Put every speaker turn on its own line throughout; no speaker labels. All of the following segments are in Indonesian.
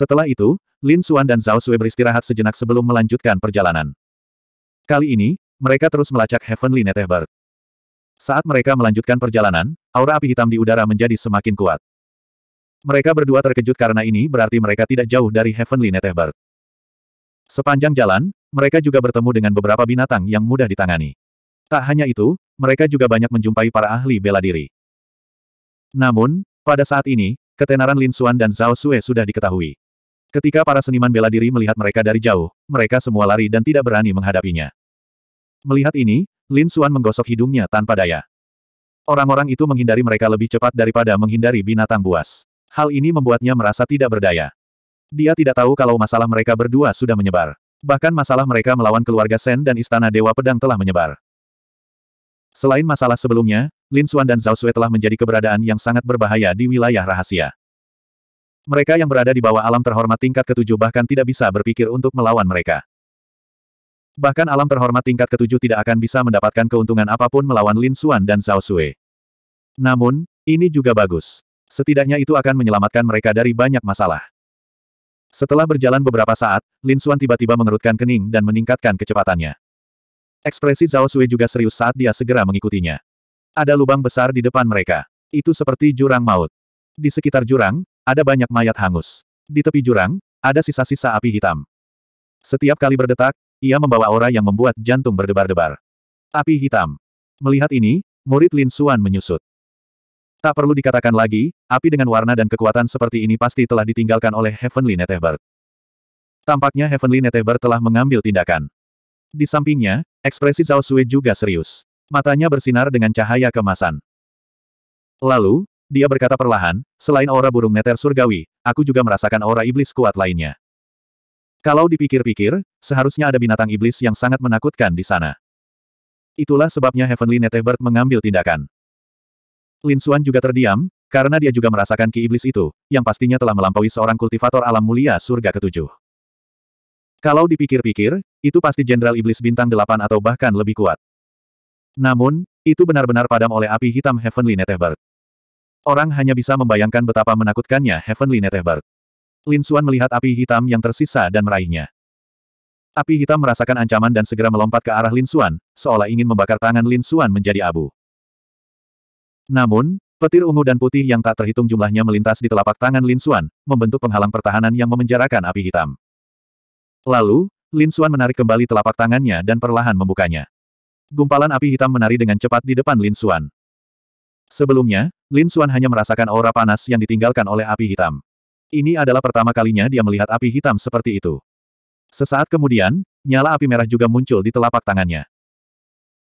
Setelah itu, Lin Xuan dan Zhao Sui beristirahat sejenak sebelum melanjutkan perjalanan. Kali ini, mereka terus melacak Heavenly Netherbird. Saat mereka melanjutkan perjalanan, aura api hitam di udara menjadi semakin kuat. Mereka berdua terkejut karena ini berarti mereka tidak jauh dari Heavenly Netherbird. Sepanjang jalan, mereka juga bertemu dengan beberapa binatang yang mudah ditangani. Tak hanya itu, mereka juga banyak menjumpai para ahli bela diri. Namun, pada saat ini, ketenaran Lin Xuan dan Zhao Sui sudah diketahui. Ketika para seniman bela diri melihat mereka dari jauh, mereka semua lari dan tidak berani menghadapinya. Melihat ini, Lin Xuan menggosok hidungnya tanpa daya. Orang-orang itu menghindari mereka lebih cepat daripada menghindari binatang buas. Hal ini membuatnya merasa tidak berdaya. Dia tidak tahu kalau masalah mereka berdua sudah menyebar. Bahkan masalah mereka melawan keluarga Sen dan Istana Dewa Pedang telah menyebar. Selain masalah sebelumnya, Lin Xuan dan Zhao Sui telah menjadi keberadaan yang sangat berbahaya di wilayah rahasia. Mereka yang berada di bawah alam terhormat tingkat ketujuh bahkan tidak bisa berpikir untuk melawan mereka. Bahkan alam terhormat tingkat ketujuh tidak akan bisa mendapatkan keuntungan apapun melawan Lin Xuan dan Zhao Sui. Namun, ini juga bagus. Setidaknya itu akan menyelamatkan mereka dari banyak masalah. Setelah berjalan beberapa saat, Lin Xuan tiba-tiba mengerutkan kening dan meningkatkan kecepatannya. Ekspresi Zhao Sui juga serius saat dia segera mengikutinya. Ada lubang besar di depan mereka. Itu seperti jurang maut. Di sekitar jurang, ada banyak mayat hangus. Di tepi jurang, ada sisa-sisa api hitam. Setiap kali berdetak, ia membawa aura yang membuat jantung berdebar-debar. Api hitam. Melihat ini, murid Lin Suan menyusut. Tak perlu dikatakan lagi, api dengan warna dan kekuatan seperti ini pasti telah ditinggalkan oleh Heavenly Netherbird. Tampaknya Heavenly Netherbird telah mengambil tindakan. Di sampingnya, ekspresi Zhao Sui juga serius. Matanya bersinar dengan cahaya kemasan. Lalu, dia berkata perlahan, selain aura burung neter surgawi, aku juga merasakan aura iblis kuat lainnya. Kalau dipikir-pikir, seharusnya ada binatang iblis yang sangat menakutkan di sana. Itulah sebabnya Heavenly Netebert mengambil tindakan. Lin Xuan juga terdiam, karena dia juga merasakan ki iblis itu, yang pastinya telah melampaui seorang kultivator alam mulia surga ketujuh. Kalau dipikir-pikir, itu pasti Jenderal Iblis Bintang delapan atau bahkan lebih kuat. Namun, itu benar-benar padam oleh api hitam Heavenly Netebert. Orang hanya bisa membayangkan betapa menakutkannya Heavenly Netherbird. Lin Xuan melihat api hitam yang tersisa dan meraihnya. Api hitam merasakan ancaman dan segera melompat ke arah Lin Xuan, seolah ingin membakar tangan Lin Xuan menjadi abu. Namun, petir ungu dan putih yang tak terhitung jumlahnya melintas di telapak tangan Lin Xuan, membentuk penghalang pertahanan yang memenjarakan api hitam. Lalu, Lin Xuan menarik kembali telapak tangannya dan perlahan membukanya. Gumpalan api hitam menari dengan cepat di depan Lin Xuan. Sebelumnya, Lin Suan hanya merasakan aura panas yang ditinggalkan oleh api hitam. Ini adalah pertama kalinya dia melihat api hitam seperti itu. Sesaat kemudian, nyala api merah juga muncul di telapak tangannya.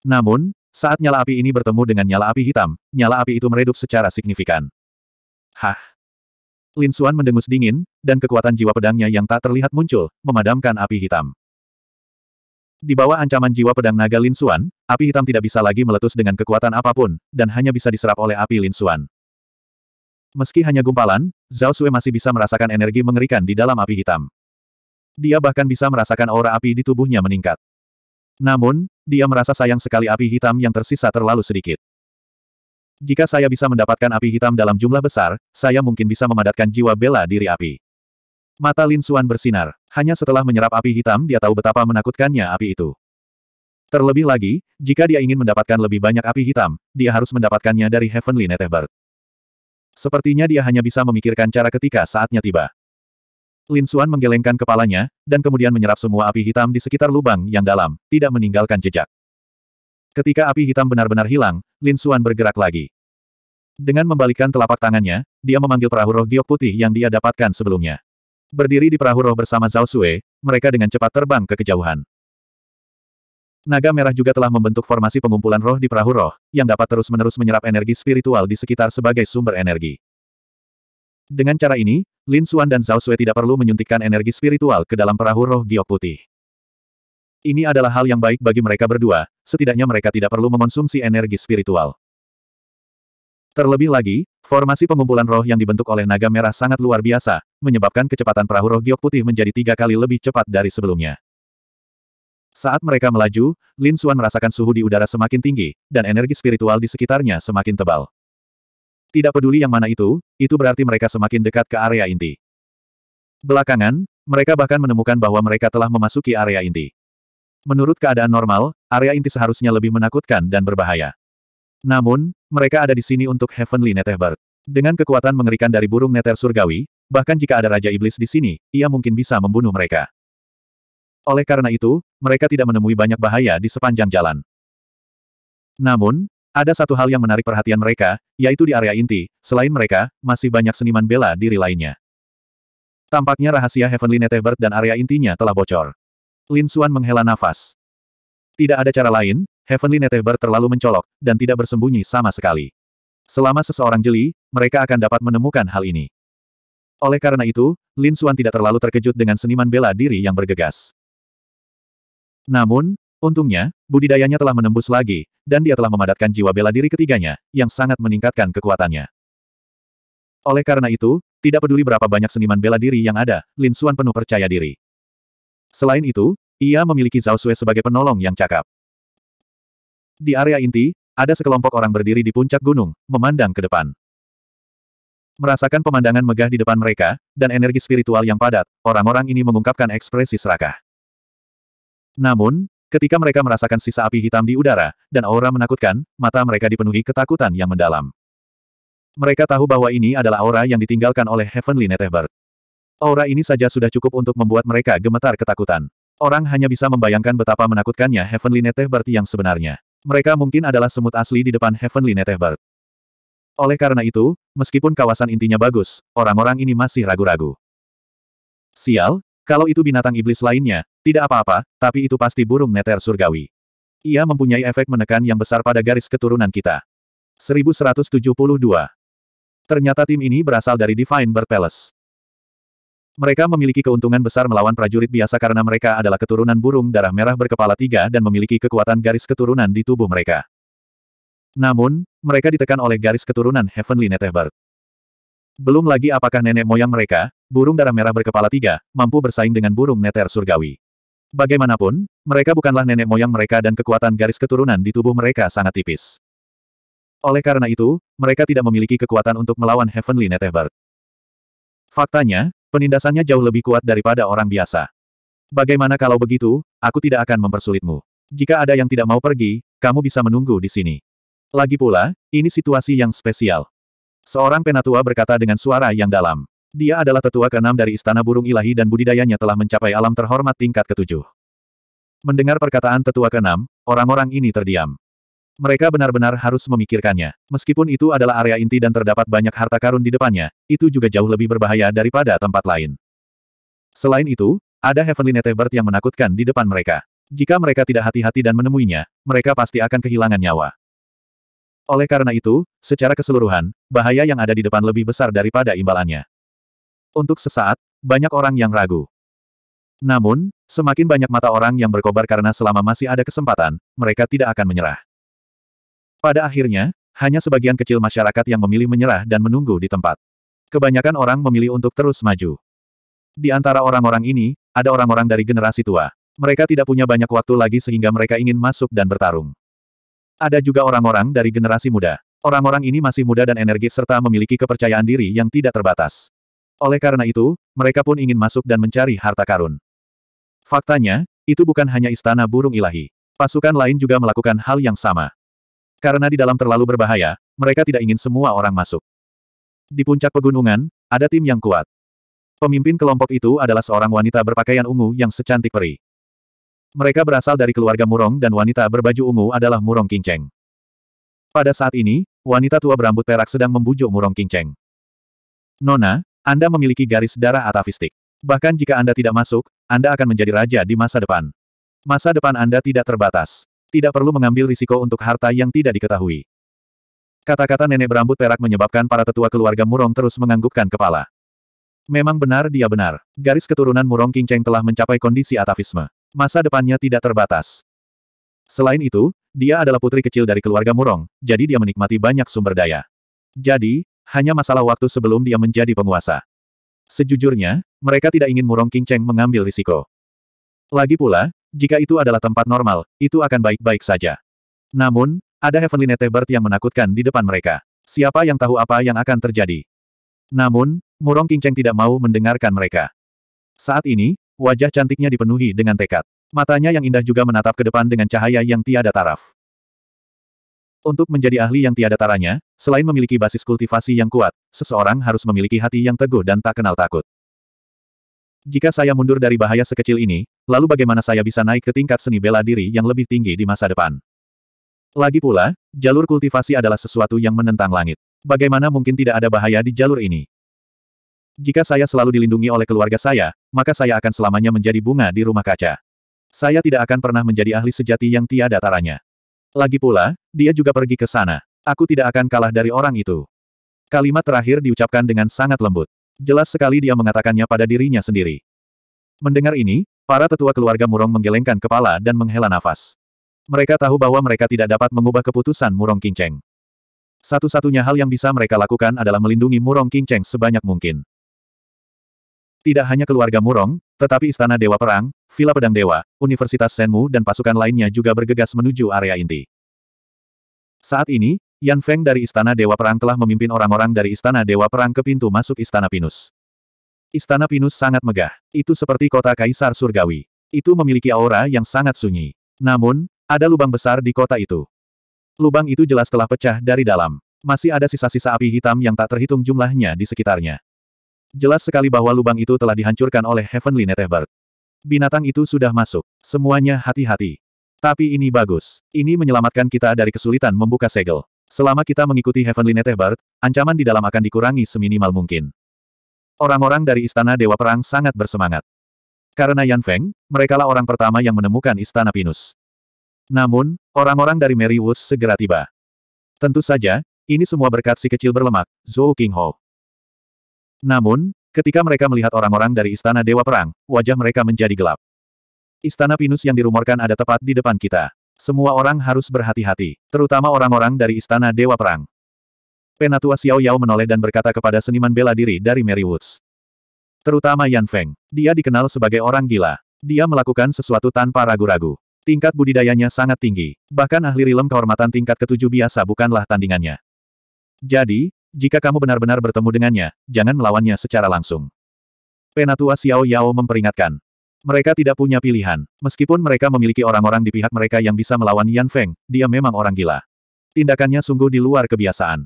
Namun, saat nyala api ini bertemu dengan nyala api hitam, nyala api itu meredup secara signifikan. Hah! Lin Suan mendengus dingin, dan kekuatan jiwa pedangnya yang tak terlihat muncul, memadamkan api hitam. Di bawah ancaman jiwa pedang naga Lin Xuan, api hitam tidak bisa lagi meletus dengan kekuatan apapun, dan hanya bisa diserap oleh api Lin Xuan. Meski hanya gumpalan, Zhao Sui masih bisa merasakan energi mengerikan di dalam api hitam. Dia bahkan bisa merasakan aura api di tubuhnya meningkat. Namun, dia merasa sayang sekali api hitam yang tersisa terlalu sedikit. Jika saya bisa mendapatkan api hitam dalam jumlah besar, saya mungkin bisa memadatkan jiwa bela diri api. Mata Lin Xuan bersinar hanya setelah menyerap api hitam dia tahu betapa menakutkannya api itu. Terlebih lagi, jika dia ingin mendapatkan lebih banyak api hitam, dia harus mendapatkannya dari Heavenly Netherbird. Sepertinya dia hanya bisa memikirkan cara ketika saatnya tiba. Lin Xuan menggelengkan kepalanya, dan kemudian menyerap semua api hitam di sekitar lubang yang dalam, tidak meninggalkan jejak. Ketika api hitam benar-benar hilang, Lin Xuan bergerak lagi. Dengan membalikkan telapak tangannya, dia memanggil perahu roh giok putih yang dia dapatkan sebelumnya. Berdiri di perahu roh bersama Zhao Sue, mereka dengan cepat terbang ke kejauhan. Naga merah juga telah membentuk formasi pengumpulan roh di perahu roh, yang dapat terus-menerus menyerap energi spiritual di sekitar sebagai sumber energi. Dengan cara ini, Lin Xuan dan Zhao Sui tidak perlu menyuntikkan energi spiritual ke dalam perahu roh giok putih. Ini adalah hal yang baik bagi mereka berdua, setidaknya mereka tidak perlu mengonsumsi energi spiritual. Terlebih lagi, Formasi pengumpulan roh yang dibentuk oleh naga merah sangat luar biasa, menyebabkan kecepatan perahu roh giok putih menjadi tiga kali lebih cepat dari sebelumnya. Saat mereka melaju, Lin Xuan merasakan suhu di udara semakin tinggi, dan energi spiritual di sekitarnya semakin tebal. Tidak peduli yang mana itu, itu berarti mereka semakin dekat ke area inti. Belakangan, mereka bahkan menemukan bahwa mereka telah memasuki area inti. Menurut keadaan normal, area inti seharusnya lebih menakutkan dan berbahaya. Namun, mereka ada di sini untuk Heavenly Netherbird. Dengan kekuatan mengerikan dari burung neter surgawi, bahkan jika ada Raja Iblis di sini, ia mungkin bisa membunuh mereka. Oleh karena itu, mereka tidak menemui banyak bahaya di sepanjang jalan. Namun, ada satu hal yang menarik perhatian mereka, yaitu di area inti, selain mereka, masih banyak seniman bela diri lainnya. Tampaknya rahasia Heavenly Netherbird dan area intinya telah bocor. Lin Xuan menghela nafas. Tidak ada cara lain, Heavenly Neteber terlalu mencolok, dan tidak bersembunyi sama sekali. Selama seseorang jeli, mereka akan dapat menemukan hal ini. Oleh karena itu, Lin Suan tidak terlalu terkejut dengan seniman bela diri yang bergegas. Namun, untungnya, budidayanya telah menembus lagi, dan dia telah memadatkan jiwa bela diri ketiganya, yang sangat meningkatkan kekuatannya. Oleh karena itu, tidak peduli berapa banyak seniman bela diri yang ada, Lin Suan penuh percaya diri. Selain itu, ia memiliki Zhao Sui sebagai penolong yang cakap. Di area inti, ada sekelompok orang berdiri di puncak gunung, memandang ke depan. Merasakan pemandangan megah di depan mereka, dan energi spiritual yang padat, orang-orang ini mengungkapkan ekspresi serakah. Namun, ketika mereka merasakan sisa api hitam di udara, dan aura menakutkan, mata mereka dipenuhi ketakutan yang mendalam. Mereka tahu bahwa ini adalah aura yang ditinggalkan oleh Heavenly Netherbird. Aura ini saja sudah cukup untuk membuat mereka gemetar ketakutan. Orang hanya bisa membayangkan betapa menakutkannya Heavenly Netehbert yang sebenarnya. Mereka mungkin adalah semut asli di depan Heavenly Netehbert. Oleh karena itu, meskipun kawasan intinya bagus, orang-orang ini masih ragu-ragu. Sial, kalau itu binatang iblis lainnya, tidak apa-apa, tapi itu pasti burung neter surgawi. Ia mempunyai efek menekan yang besar pada garis keturunan kita. 1172. Ternyata tim ini berasal dari Divine Bird Palace. Mereka memiliki keuntungan besar melawan prajurit biasa karena mereka adalah keturunan burung darah merah berkepala tiga dan memiliki kekuatan garis keturunan di tubuh mereka. Namun, mereka ditekan oleh garis keturunan Heavenly Netherbird. Belum lagi apakah nenek moyang mereka, burung darah merah berkepala tiga, mampu bersaing dengan burung neter surgawi. Bagaimanapun, mereka bukanlah nenek moyang mereka dan kekuatan garis keturunan di tubuh mereka sangat tipis. Oleh karena itu, mereka tidak memiliki kekuatan untuk melawan Heavenly Netherbird. Faktanya, Penindasannya jauh lebih kuat daripada orang biasa. Bagaimana kalau begitu, aku tidak akan mempersulitmu. Jika ada yang tidak mau pergi, kamu bisa menunggu di sini. Lagi pula, ini situasi yang spesial. Seorang penatua berkata dengan suara yang dalam. Dia adalah tetua keenam dari Istana Burung Ilahi dan budidayanya telah mencapai alam terhormat tingkat ketujuh. Mendengar perkataan tetua keenam, orang-orang ini terdiam. Mereka benar-benar harus memikirkannya. Meskipun itu adalah area inti dan terdapat banyak harta karun di depannya, itu juga jauh lebih berbahaya daripada tempat lain. Selain itu, ada Heavenly Netherbird yang menakutkan di depan mereka. Jika mereka tidak hati-hati dan menemuinya, mereka pasti akan kehilangan nyawa. Oleh karena itu, secara keseluruhan, bahaya yang ada di depan lebih besar daripada imbalannya. Untuk sesaat, banyak orang yang ragu. Namun, semakin banyak mata orang yang berkobar karena selama masih ada kesempatan, mereka tidak akan menyerah. Pada akhirnya, hanya sebagian kecil masyarakat yang memilih menyerah dan menunggu di tempat. Kebanyakan orang memilih untuk terus maju. Di antara orang-orang ini, ada orang-orang dari generasi tua. Mereka tidak punya banyak waktu lagi sehingga mereka ingin masuk dan bertarung. Ada juga orang-orang dari generasi muda. Orang-orang ini masih muda dan energi serta memiliki kepercayaan diri yang tidak terbatas. Oleh karena itu, mereka pun ingin masuk dan mencari harta karun. Faktanya, itu bukan hanya istana burung ilahi. Pasukan lain juga melakukan hal yang sama. Karena di dalam terlalu berbahaya, mereka tidak ingin semua orang masuk. Di puncak pegunungan, ada tim yang kuat. Pemimpin kelompok itu adalah seorang wanita berpakaian ungu yang secantik peri. Mereka berasal dari keluarga Murong dan wanita berbaju ungu adalah Murong Kinceng. Pada saat ini, wanita tua berambut perak sedang membujuk Murong Kinceng. Nona, Anda memiliki garis darah atavistik. Bahkan jika Anda tidak masuk, Anda akan menjadi raja di masa depan. Masa depan Anda tidak terbatas tidak perlu mengambil risiko untuk harta yang tidak diketahui. Kata-kata nenek berambut perak menyebabkan para tetua keluarga Murong terus menganggukkan kepala. Memang benar dia benar. Garis keturunan Murong Cheng telah mencapai kondisi atavisme. Masa depannya tidak terbatas. Selain itu, dia adalah putri kecil dari keluarga Murong, jadi dia menikmati banyak sumber daya. Jadi, hanya masalah waktu sebelum dia menjadi penguasa. Sejujurnya, mereka tidak ingin Murong Cheng mengambil risiko. Lagi pula, jika itu adalah tempat normal, itu akan baik-baik saja. Namun, ada Heavenly Netebert yang menakutkan di depan mereka. Siapa yang tahu apa yang akan terjadi? Namun, Murong Kinceng tidak mau mendengarkan mereka. Saat ini, wajah cantiknya dipenuhi dengan tekad. Matanya yang indah juga menatap ke depan dengan cahaya yang tiada taraf. Untuk menjadi ahli yang tiada taranya, selain memiliki basis kultivasi yang kuat, seseorang harus memiliki hati yang teguh dan tak kenal takut. Jika saya mundur dari bahaya sekecil ini, lalu bagaimana saya bisa naik ke tingkat seni bela diri yang lebih tinggi di masa depan? Lagi pula, jalur kultivasi adalah sesuatu yang menentang langit. Bagaimana mungkin tidak ada bahaya di jalur ini? Jika saya selalu dilindungi oleh keluarga saya, maka saya akan selamanya menjadi bunga di rumah kaca. Saya tidak akan pernah menjadi ahli sejati yang tiada taranya. Lagi pula, dia juga pergi ke sana. Aku tidak akan kalah dari orang itu. Kalimat terakhir diucapkan dengan sangat lembut. Jelas sekali dia mengatakannya pada dirinya sendiri. Mendengar ini, para tetua keluarga Murong menggelengkan kepala dan menghela nafas. Mereka tahu bahwa mereka tidak dapat mengubah keputusan Murong Kinceng. Satu-satunya hal yang bisa mereka lakukan adalah melindungi Murong Kinceng sebanyak mungkin. Tidak hanya keluarga Murong, tetapi Istana Dewa Perang, Villa Pedang Dewa, Universitas Senmu dan pasukan lainnya juga bergegas menuju area inti. Saat ini, Yan Feng dari Istana Dewa Perang telah memimpin orang-orang dari Istana Dewa Perang ke pintu masuk Istana Pinus. Istana Pinus sangat megah. Itu seperti kota Kaisar Surgawi. Itu memiliki aura yang sangat sunyi. Namun, ada lubang besar di kota itu. Lubang itu jelas telah pecah dari dalam. Masih ada sisa-sisa api hitam yang tak terhitung jumlahnya di sekitarnya. Jelas sekali bahwa lubang itu telah dihancurkan oleh Heavenly Netherbird. Binatang itu sudah masuk. Semuanya hati-hati. Tapi ini bagus. Ini menyelamatkan kita dari kesulitan membuka segel. Selama kita mengikuti Heavenly Neteh ancaman di dalam akan dikurangi seminimal mungkin. Orang-orang dari Istana Dewa Perang sangat bersemangat. Karena Yan Feng, merekalah orang pertama yang menemukan Istana Pinus. Namun, orang-orang dari Mary Woods segera tiba. Tentu saja, ini semua berkat si kecil berlemak, Zhou Qingho. Namun, ketika mereka melihat orang-orang dari Istana Dewa Perang, wajah mereka menjadi gelap. Istana Pinus yang dirumorkan ada tepat di depan kita. Semua orang harus berhati-hati, terutama orang-orang dari Istana Dewa Perang. Penatua Xiao Yao menoleh dan berkata kepada seniman bela diri dari Mary Woods. Terutama Yan Feng, dia dikenal sebagai orang gila. Dia melakukan sesuatu tanpa ragu-ragu. Tingkat budidayanya sangat tinggi, bahkan ahli rilem kehormatan tingkat ketujuh biasa bukanlah tandingannya. Jadi, jika kamu benar-benar bertemu dengannya, jangan melawannya secara langsung. Penatua Xiao Yao memperingatkan, mereka tidak punya pilihan. Meskipun mereka memiliki orang-orang di pihak mereka yang bisa melawan Yan Feng, dia memang orang gila. Tindakannya sungguh di luar kebiasaan.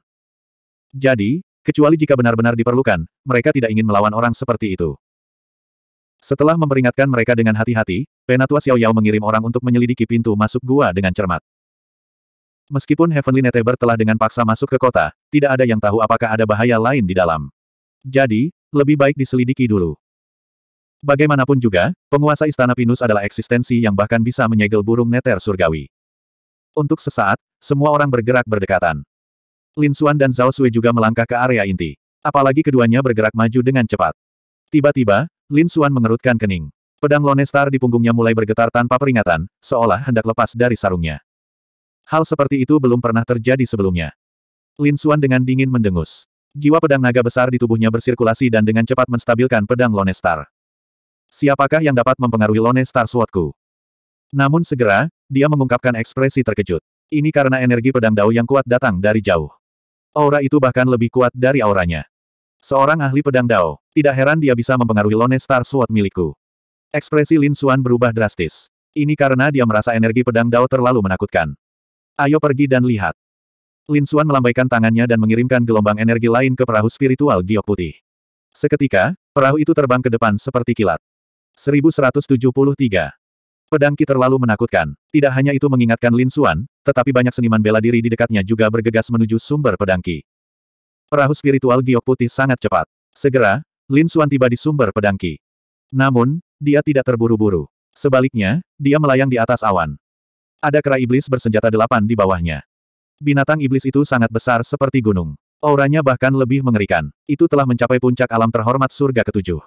Jadi, kecuali jika benar-benar diperlukan, mereka tidak ingin melawan orang seperti itu. Setelah memperingatkan mereka dengan hati-hati, Penatua Xiao Yao mengirim orang untuk menyelidiki pintu masuk gua dengan cermat. Meskipun Heavenly Netheber telah dengan paksa masuk ke kota, tidak ada yang tahu apakah ada bahaya lain di dalam. Jadi, lebih baik diselidiki dulu. Bagaimanapun juga, penguasa Istana Pinus adalah eksistensi yang bahkan bisa menyegel burung neter surgawi. Untuk sesaat, semua orang bergerak berdekatan. Lin Xuan dan Zhao Sui juga melangkah ke area inti. Apalagi keduanya bergerak maju dengan cepat. Tiba-tiba, Lin Xuan mengerutkan kening. Pedang Lonestar di punggungnya mulai bergetar tanpa peringatan, seolah hendak lepas dari sarungnya. Hal seperti itu belum pernah terjadi sebelumnya. Lin Xuan dengan dingin mendengus. Jiwa pedang naga besar di tubuhnya bersirkulasi dan dengan cepat menstabilkan pedang Lonestar. Siapakah yang dapat mempengaruhi Lone Star Swordku? Namun segera, dia mengungkapkan ekspresi terkejut. Ini karena energi pedang Dao yang kuat datang dari jauh. Aura itu bahkan lebih kuat dari auranya. Seorang ahli pedang Dao, tidak heran dia bisa mempengaruhi Lone Star Sword milikku. Ekspresi Lin Xuan berubah drastis. Ini karena dia merasa energi pedang Dao terlalu menakutkan. Ayo pergi dan lihat. Lin Xuan melambaikan tangannya dan mengirimkan gelombang energi lain ke perahu spiritual giok putih. Seketika, perahu itu terbang ke depan seperti kilat. 1173. Pedang terlalu menakutkan. Tidak hanya itu mengingatkan Lin Xuan, tetapi banyak seniman bela diri di dekatnya juga bergegas menuju sumber pedangki. Perahu spiritual giok putih sangat cepat. Segera, Lin Xuan tiba di sumber pedangki. Namun, dia tidak terburu-buru. Sebaliknya, dia melayang di atas awan. Ada kera iblis bersenjata delapan di bawahnya. Binatang iblis itu sangat besar seperti gunung. Auranya bahkan lebih mengerikan. Itu telah mencapai puncak alam terhormat surga ketujuh.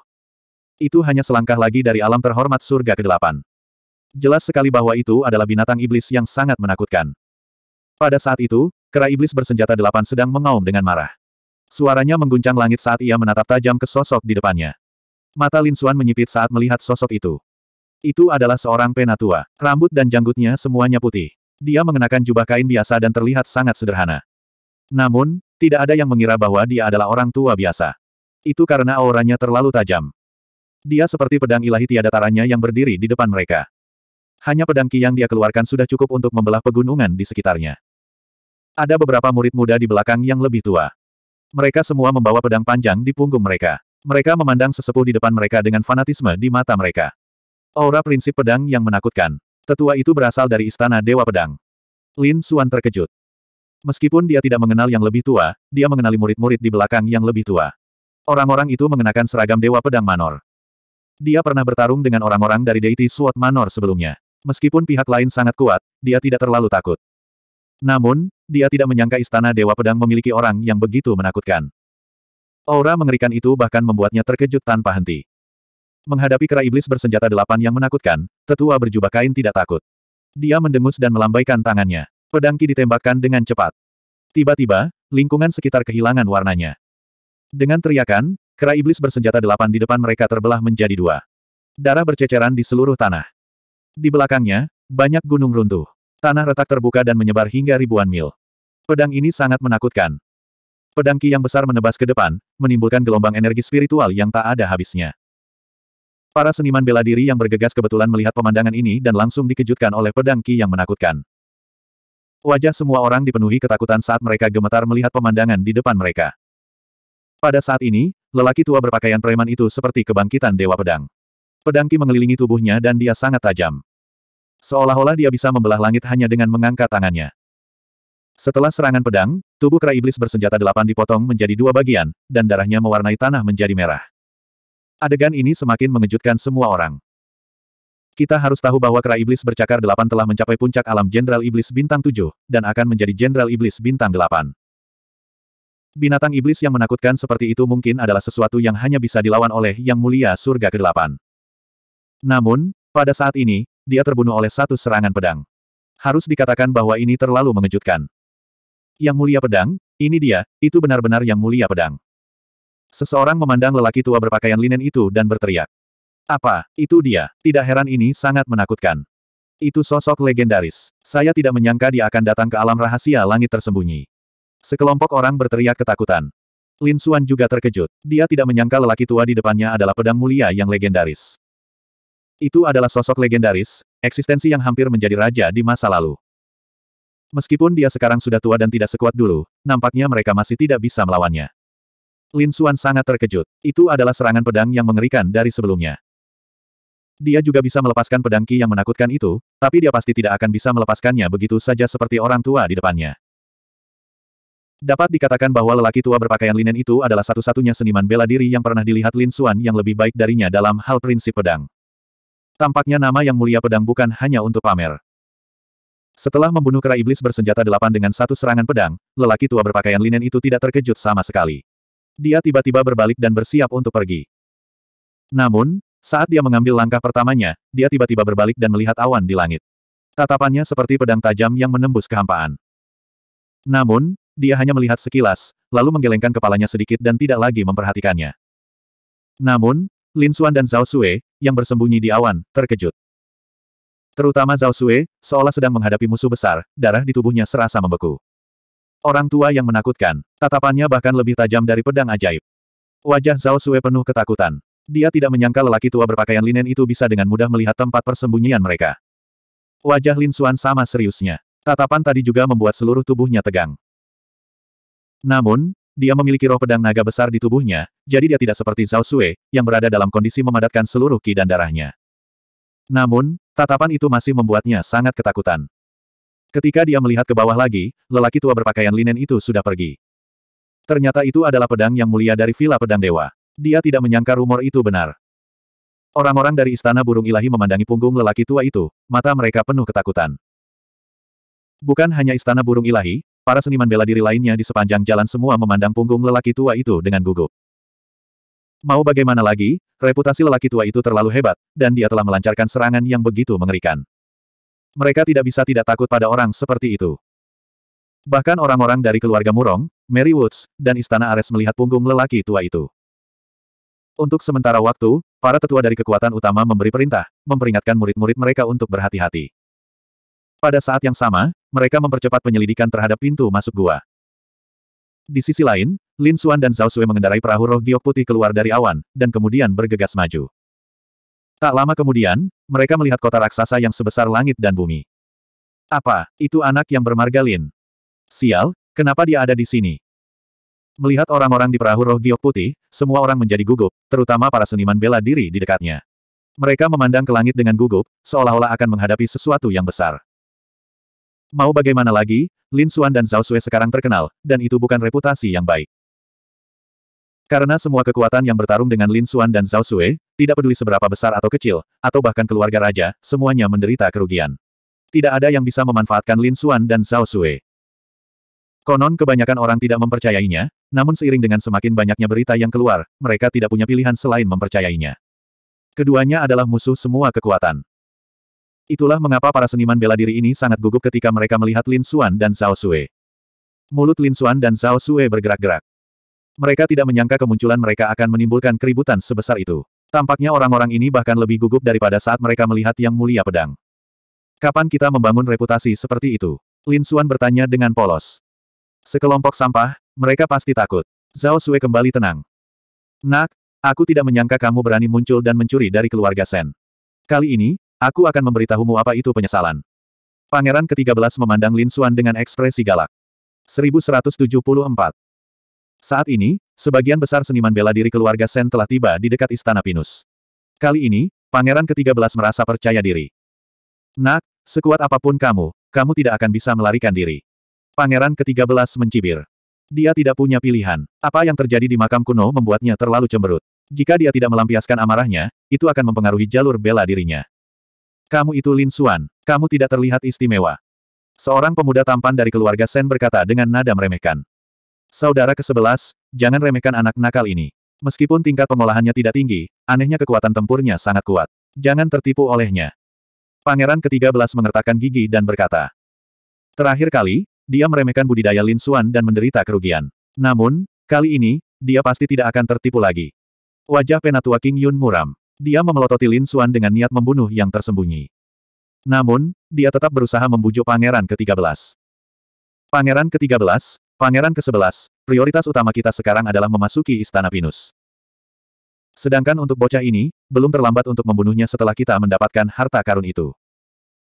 Itu hanya selangkah lagi dari alam terhormat surga ke-8. Jelas sekali bahwa itu adalah binatang iblis yang sangat menakutkan. Pada saat itu, kera iblis bersenjata delapan sedang mengaum dengan marah. Suaranya mengguncang langit saat ia menatap tajam ke sosok di depannya. Mata Lin Xuan menyipit saat melihat sosok itu. Itu adalah seorang penatua. Rambut dan janggutnya semuanya putih. Dia mengenakan jubah kain biasa dan terlihat sangat sederhana. Namun, tidak ada yang mengira bahwa dia adalah orang tua biasa. Itu karena auranya terlalu tajam. Dia seperti pedang ilahi tiada taranya yang berdiri di depan mereka. Hanya pedang Qi yang dia keluarkan sudah cukup untuk membelah pegunungan di sekitarnya. Ada beberapa murid muda di belakang yang lebih tua. Mereka semua membawa pedang panjang di punggung mereka. Mereka memandang sesepuh di depan mereka dengan fanatisme di mata mereka. Aura prinsip pedang yang menakutkan. Tetua itu berasal dari istana Dewa Pedang. Lin Suan terkejut. Meskipun dia tidak mengenal yang lebih tua, dia mengenali murid-murid di belakang yang lebih tua. Orang-orang itu mengenakan seragam Dewa Pedang Manor. Dia pernah bertarung dengan orang-orang dari Deity Sword Manor sebelumnya. Meskipun pihak lain sangat kuat, dia tidak terlalu takut. Namun, dia tidak menyangka istana Dewa Pedang memiliki orang yang begitu menakutkan. Aura mengerikan itu bahkan membuatnya terkejut tanpa henti. Menghadapi kera iblis bersenjata delapan yang menakutkan, tetua berjubah kain tidak takut. Dia mendengus dan melambaikan tangannya. Pedangki ditembakkan dengan cepat. Tiba-tiba, lingkungan sekitar kehilangan warnanya. Dengan teriakan, Kera iblis bersenjata delapan di depan mereka terbelah menjadi dua. Darah berceceran di seluruh tanah. Di belakangnya, banyak gunung runtuh. Tanah retak terbuka dan menyebar hingga ribuan mil. Pedang ini sangat menakutkan. Pedang Ki yang besar menebas ke depan, menimbulkan gelombang energi spiritual yang tak ada habisnya. Para seniman bela diri yang bergegas kebetulan melihat pemandangan ini dan langsung dikejutkan oleh pedang Ki yang menakutkan. Wajah semua orang dipenuhi ketakutan saat mereka gemetar melihat pemandangan di depan mereka. Pada saat ini, Lelaki tua berpakaian preman itu seperti kebangkitan dewa pedang. Pedangki mengelilingi tubuhnya dan dia sangat tajam. Seolah-olah dia bisa membelah langit hanya dengan mengangkat tangannya. Setelah serangan pedang, tubuh kera iblis bersenjata delapan dipotong menjadi dua bagian, dan darahnya mewarnai tanah menjadi merah. Adegan ini semakin mengejutkan semua orang. Kita harus tahu bahwa kera iblis bercakar delapan telah mencapai puncak alam Jenderal Iblis Bintang 7, dan akan menjadi Jenderal Iblis Bintang 8. Binatang iblis yang menakutkan seperti itu mungkin adalah sesuatu yang hanya bisa dilawan oleh Yang Mulia Surga ke-8. Namun, pada saat ini, dia terbunuh oleh satu serangan pedang. Harus dikatakan bahwa ini terlalu mengejutkan. Yang Mulia Pedang, ini dia, itu benar-benar Yang Mulia Pedang. Seseorang memandang lelaki tua berpakaian linen itu dan berteriak. Apa, itu dia, tidak heran ini sangat menakutkan. Itu sosok legendaris. Saya tidak menyangka dia akan datang ke alam rahasia langit tersembunyi. Sekelompok orang berteriak ketakutan. Lin Xuan juga terkejut. Dia tidak menyangka lelaki tua di depannya adalah pedang mulia yang legendaris. Itu adalah sosok legendaris, eksistensi yang hampir menjadi raja di masa lalu. Meskipun dia sekarang sudah tua dan tidak sekuat dulu, nampaknya mereka masih tidak bisa melawannya. Lin Xuan sangat terkejut. Itu adalah serangan pedang yang mengerikan dari sebelumnya. Dia juga bisa melepaskan pedang Ki yang menakutkan itu, tapi dia pasti tidak akan bisa melepaskannya begitu saja seperti orang tua di depannya. Dapat dikatakan bahwa lelaki tua berpakaian linen itu adalah satu-satunya seniman bela diri yang pernah dilihat Lin Xuan yang lebih baik darinya dalam hal prinsip pedang. Tampaknya nama yang mulia pedang bukan hanya untuk pamer. Setelah membunuh kera iblis bersenjata delapan dengan satu serangan pedang, lelaki tua berpakaian linen itu tidak terkejut sama sekali. Dia tiba-tiba berbalik dan bersiap untuk pergi. Namun, saat dia mengambil langkah pertamanya, dia tiba-tiba berbalik dan melihat awan di langit. Tatapannya seperti pedang tajam yang menembus kehampaan. Namun, dia hanya melihat sekilas, lalu menggelengkan kepalanya sedikit dan tidak lagi memperhatikannya. Namun, Lin Xuan dan Zhao Sue, yang bersembunyi di awan, terkejut. Terutama Zhao Sue, seolah sedang menghadapi musuh besar, darah di tubuhnya serasa membeku. Orang tua yang menakutkan, tatapannya bahkan lebih tajam dari pedang ajaib. Wajah Zhao Sue penuh ketakutan. Dia tidak menyangka lelaki tua berpakaian linen itu bisa dengan mudah melihat tempat persembunyian mereka. Wajah Lin Xuan sama seriusnya. Tatapan tadi juga membuat seluruh tubuhnya tegang. Namun, dia memiliki roh pedang naga besar di tubuhnya, jadi dia tidak seperti Zhao Sui, yang berada dalam kondisi memadatkan seluruh ki dan darahnya. Namun, tatapan itu masih membuatnya sangat ketakutan. Ketika dia melihat ke bawah lagi, lelaki tua berpakaian linen itu sudah pergi. Ternyata itu adalah pedang yang mulia dari Villa Pedang Dewa. Dia tidak menyangka rumor itu benar. Orang-orang dari Istana Burung Ilahi memandangi punggung lelaki tua itu, mata mereka penuh ketakutan. Bukan hanya Istana Burung Ilahi, Para seniman bela diri lainnya di sepanjang jalan semua memandang punggung lelaki tua itu dengan gugup. Mau bagaimana lagi, reputasi lelaki tua itu terlalu hebat, dan dia telah melancarkan serangan yang begitu mengerikan. Mereka tidak bisa tidak takut pada orang seperti itu. Bahkan orang-orang dari keluarga Murong, Mary Woods, dan Istana Ares melihat punggung lelaki tua itu. Untuk sementara waktu, para tetua dari kekuatan utama memberi perintah, memperingatkan murid-murid mereka untuk berhati-hati. Pada saat yang sama, mereka mempercepat penyelidikan terhadap pintu masuk gua. Di sisi lain, Lin Xuan dan Zhao Sui mengendarai perahu roh giok putih keluar dari awan, dan kemudian bergegas maju. Tak lama kemudian, mereka melihat kota raksasa yang sebesar langit dan bumi. Apa, itu anak yang bermarga Lin? Sial, kenapa dia ada di sini? Melihat orang-orang di perahu roh giok putih, semua orang menjadi gugup, terutama para seniman bela diri di dekatnya. Mereka memandang ke langit dengan gugup, seolah-olah akan menghadapi sesuatu yang besar. Mau bagaimana lagi, Lin Xuan dan Zhao Sui sekarang terkenal, dan itu bukan reputasi yang baik. Karena semua kekuatan yang bertarung dengan Lin Xuan dan Zhao Sui, tidak peduli seberapa besar atau kecil, atau bahkan keluarga raja, semuanya menderita kerugian. Tidak ada yang bisa memanfaatkan Lin Xuan dan Zhao Sui. Konon kebanyakan orang tidak mempercayainya, namun seiring dengan semakin banyaknya berita yang keluar, mereka tidak punya pilihan selain mempercayainya. Keduanya adalah musuh semua kekuatan. Itulah mengapa para seniman bela diri ini sangat gugup ketika mereka melihat Lin Xuan dan Zhao Sui. Mulut Lin Xuan dan Zhao Sui bergerak-gerak. Mereka tidak menyangka kemunculan mereka akan menimbulkan keributan sebesar itu. Tampaknya orang-orang ini bahkan lebih gugup daripada saat mereka melihat Yang Mulia Pedang. Kapan kita membangun reputasi seperti itu? Lin Xuan bertanya dengan polos. Sekelompok sampah, mereka pasti takut. Zhao Sui kembali tenang. Nak, aku tidak menyangka kamu berani muncul dan mencuri dari keluarga Sen. Kali ini, Aku akan memberitahumu apa itu penyesalan. Pangeran ke-13 memandang Lin Xuan dengan ekspresi galak. 1174. Saat ini, sebagian besar seniman bela diri keluarga Sen telah tiba di dekat Istana Pinus. Kali ini, Pangeran ke-13 merasa percaya diri. Nak, sekuat apapun kamu, kamu tidak akan bisa melarikan diri. Pangeran ke-13 mencibir. Dia tidak punya pilihan. Apa yang terjadi di makam kuno membuatnya terlalu cemberut. Jika dia tidak melampiaskan amarahnya, itu akan mempengaruhi jalur bela dirinya. Kamu itu Lin Xuan, kamu tidak terlihat istimewa. Seorang pemuda tampan dari keluarga Sen berkata dengan nada meremehkan. Saudara ke-11, jangan remehkan anak nakal ini. Meskipun tingkat pengolahannya tidak tinggi, anehnya kekuatan tempurnya sangat kuat. Jangan tertipu olehnya. Pangeran ke-13 mengertakkan gigi dan berkata. Terakhir kali, dia meremehkan budidaya Lin Xuan dan menderita kerugian. Namun, kali ini, dia pasti tidak akan tertipu lagi. Wajah penatua King Yun muram dia memelototi Lin Xuan dengan niat membunuh yang tersembunyi. Namun, dia tetap berusaha membujuk pangeran ke-13. Pangeran ke-13, pangeran ke-11, prioritas utama kita sekarang adalah memasuki Istana Pinus. Sedangkan untuk bocah ini, belum terlambat untuk membunuhnya setelah kita mendapatkan harta karun itu.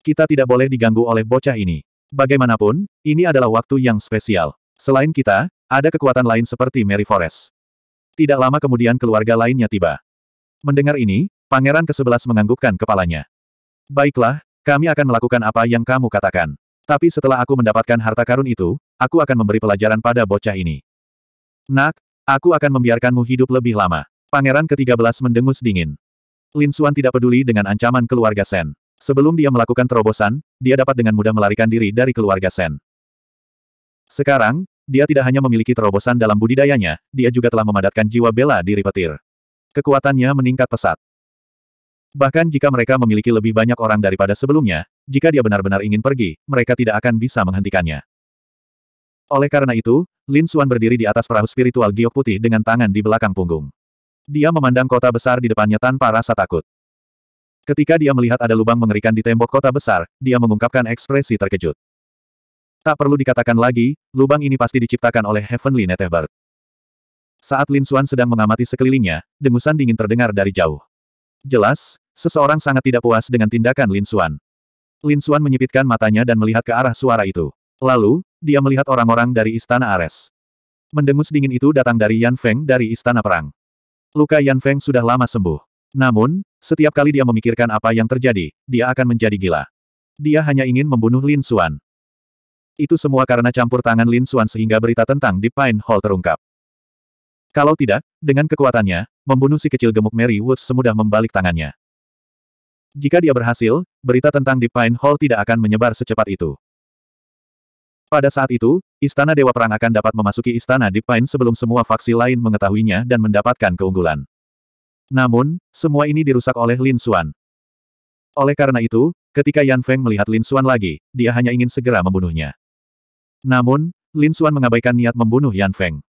Kita tidak boleh diganggu oleh bocah ini. Bagaimanapun, ini adalah waktu yang spesial. Selain kita, ada kekuatan lain seperti Mary Forest. Tidak lama kemudian keluarga lainnya tiba. Mendengar ini, Pangeran ke-11 menganggukkan kepalanya. Baiklah, kami akan melakukan apa yang kamu katakan. Tapi setelah aku mendapatkan harta karun itu, aku akan memberi pelajaran pada bocah ini. Nak, aku akan membiarkanmu hidup lebih lama. Pangeran ke-13 mendengus dingin. Lin Xuan tidak peduli dengan ancaman keluarga Sen. Sebelum dia melakukan terobosan, dia dapat dengan mudah melarikan diri dari keluarga Sen. Sekarang, dia tidak hanya memiliki terobosan dalam budidayanya, dia juga telah memadatkan jiwa bela diri petir kekuatannya meningkat pesat. Bahkan jika mereka memiliki lebih banyak orang daripada sebelumnya, jika dia benar-benar ingin pergi, mereka tidak akan bisa menghentikannya. Oleh karena itu, Lin Xuan berdiri di atas perahu spiritual giok putih dengan tangan di belakang punggung. Dia memandang kota besar di depannya tanpa rasa takut. Ketika dia melihat ada lubang mengerikan di tembok kota besar, dia mengungkapkan ekspresi terkejut. Tak perlu dikatakan lagi, lubang ini pasti diciptakan oleh Heavenly Netherbird. Saat Lin Xuan sedang mengamati sekelilingnya, dengusan dingin terdengar dari jauh. Jelas, seseorang sangat tidak puas dengan tindakan Lin Xuan. Lin Xuan menyipitkan matanya dan melihat ke arah suara itu. Lalu, dia melihat orang-orang dari Istana Ares. Mendengus dingin itu datang dari Yan Feng dari Istana Perang. Luka Yan Feng sudah lama sembuh. Namun, setiap kali dia memikirkan apa yang terjadi, dia akan menjadi gila. Dia hanya ingin membunuh Lin Xuan. Itu semua karena campur tangan Lin Xuan sehingga berita tentang Deep Pine Hall terungkap. Kalau tidak, dengan kekuatannya, membunuh si kecil gemuk Mary Woods semudah membalik tangannya. Jika dia berhasil, berita tentang Deep Pine Hall tidak akan menyebar secepat itu. Pada saat itu, Istana Dewa Perang akan dapat memasuki Istana Deep Pine sebelum semua faksi lain mengetahuinya dan mendapatkan keunggulan. Namun, semua ini dirusak oleh Lin Xuan. Oleh karena itu, ketika Yan Feng melihat Lin Xuan lagi, dia hanya ingin segera membunuhnya. Namun, Lin Xuan mengabaikan niat membunuh Yan Feng.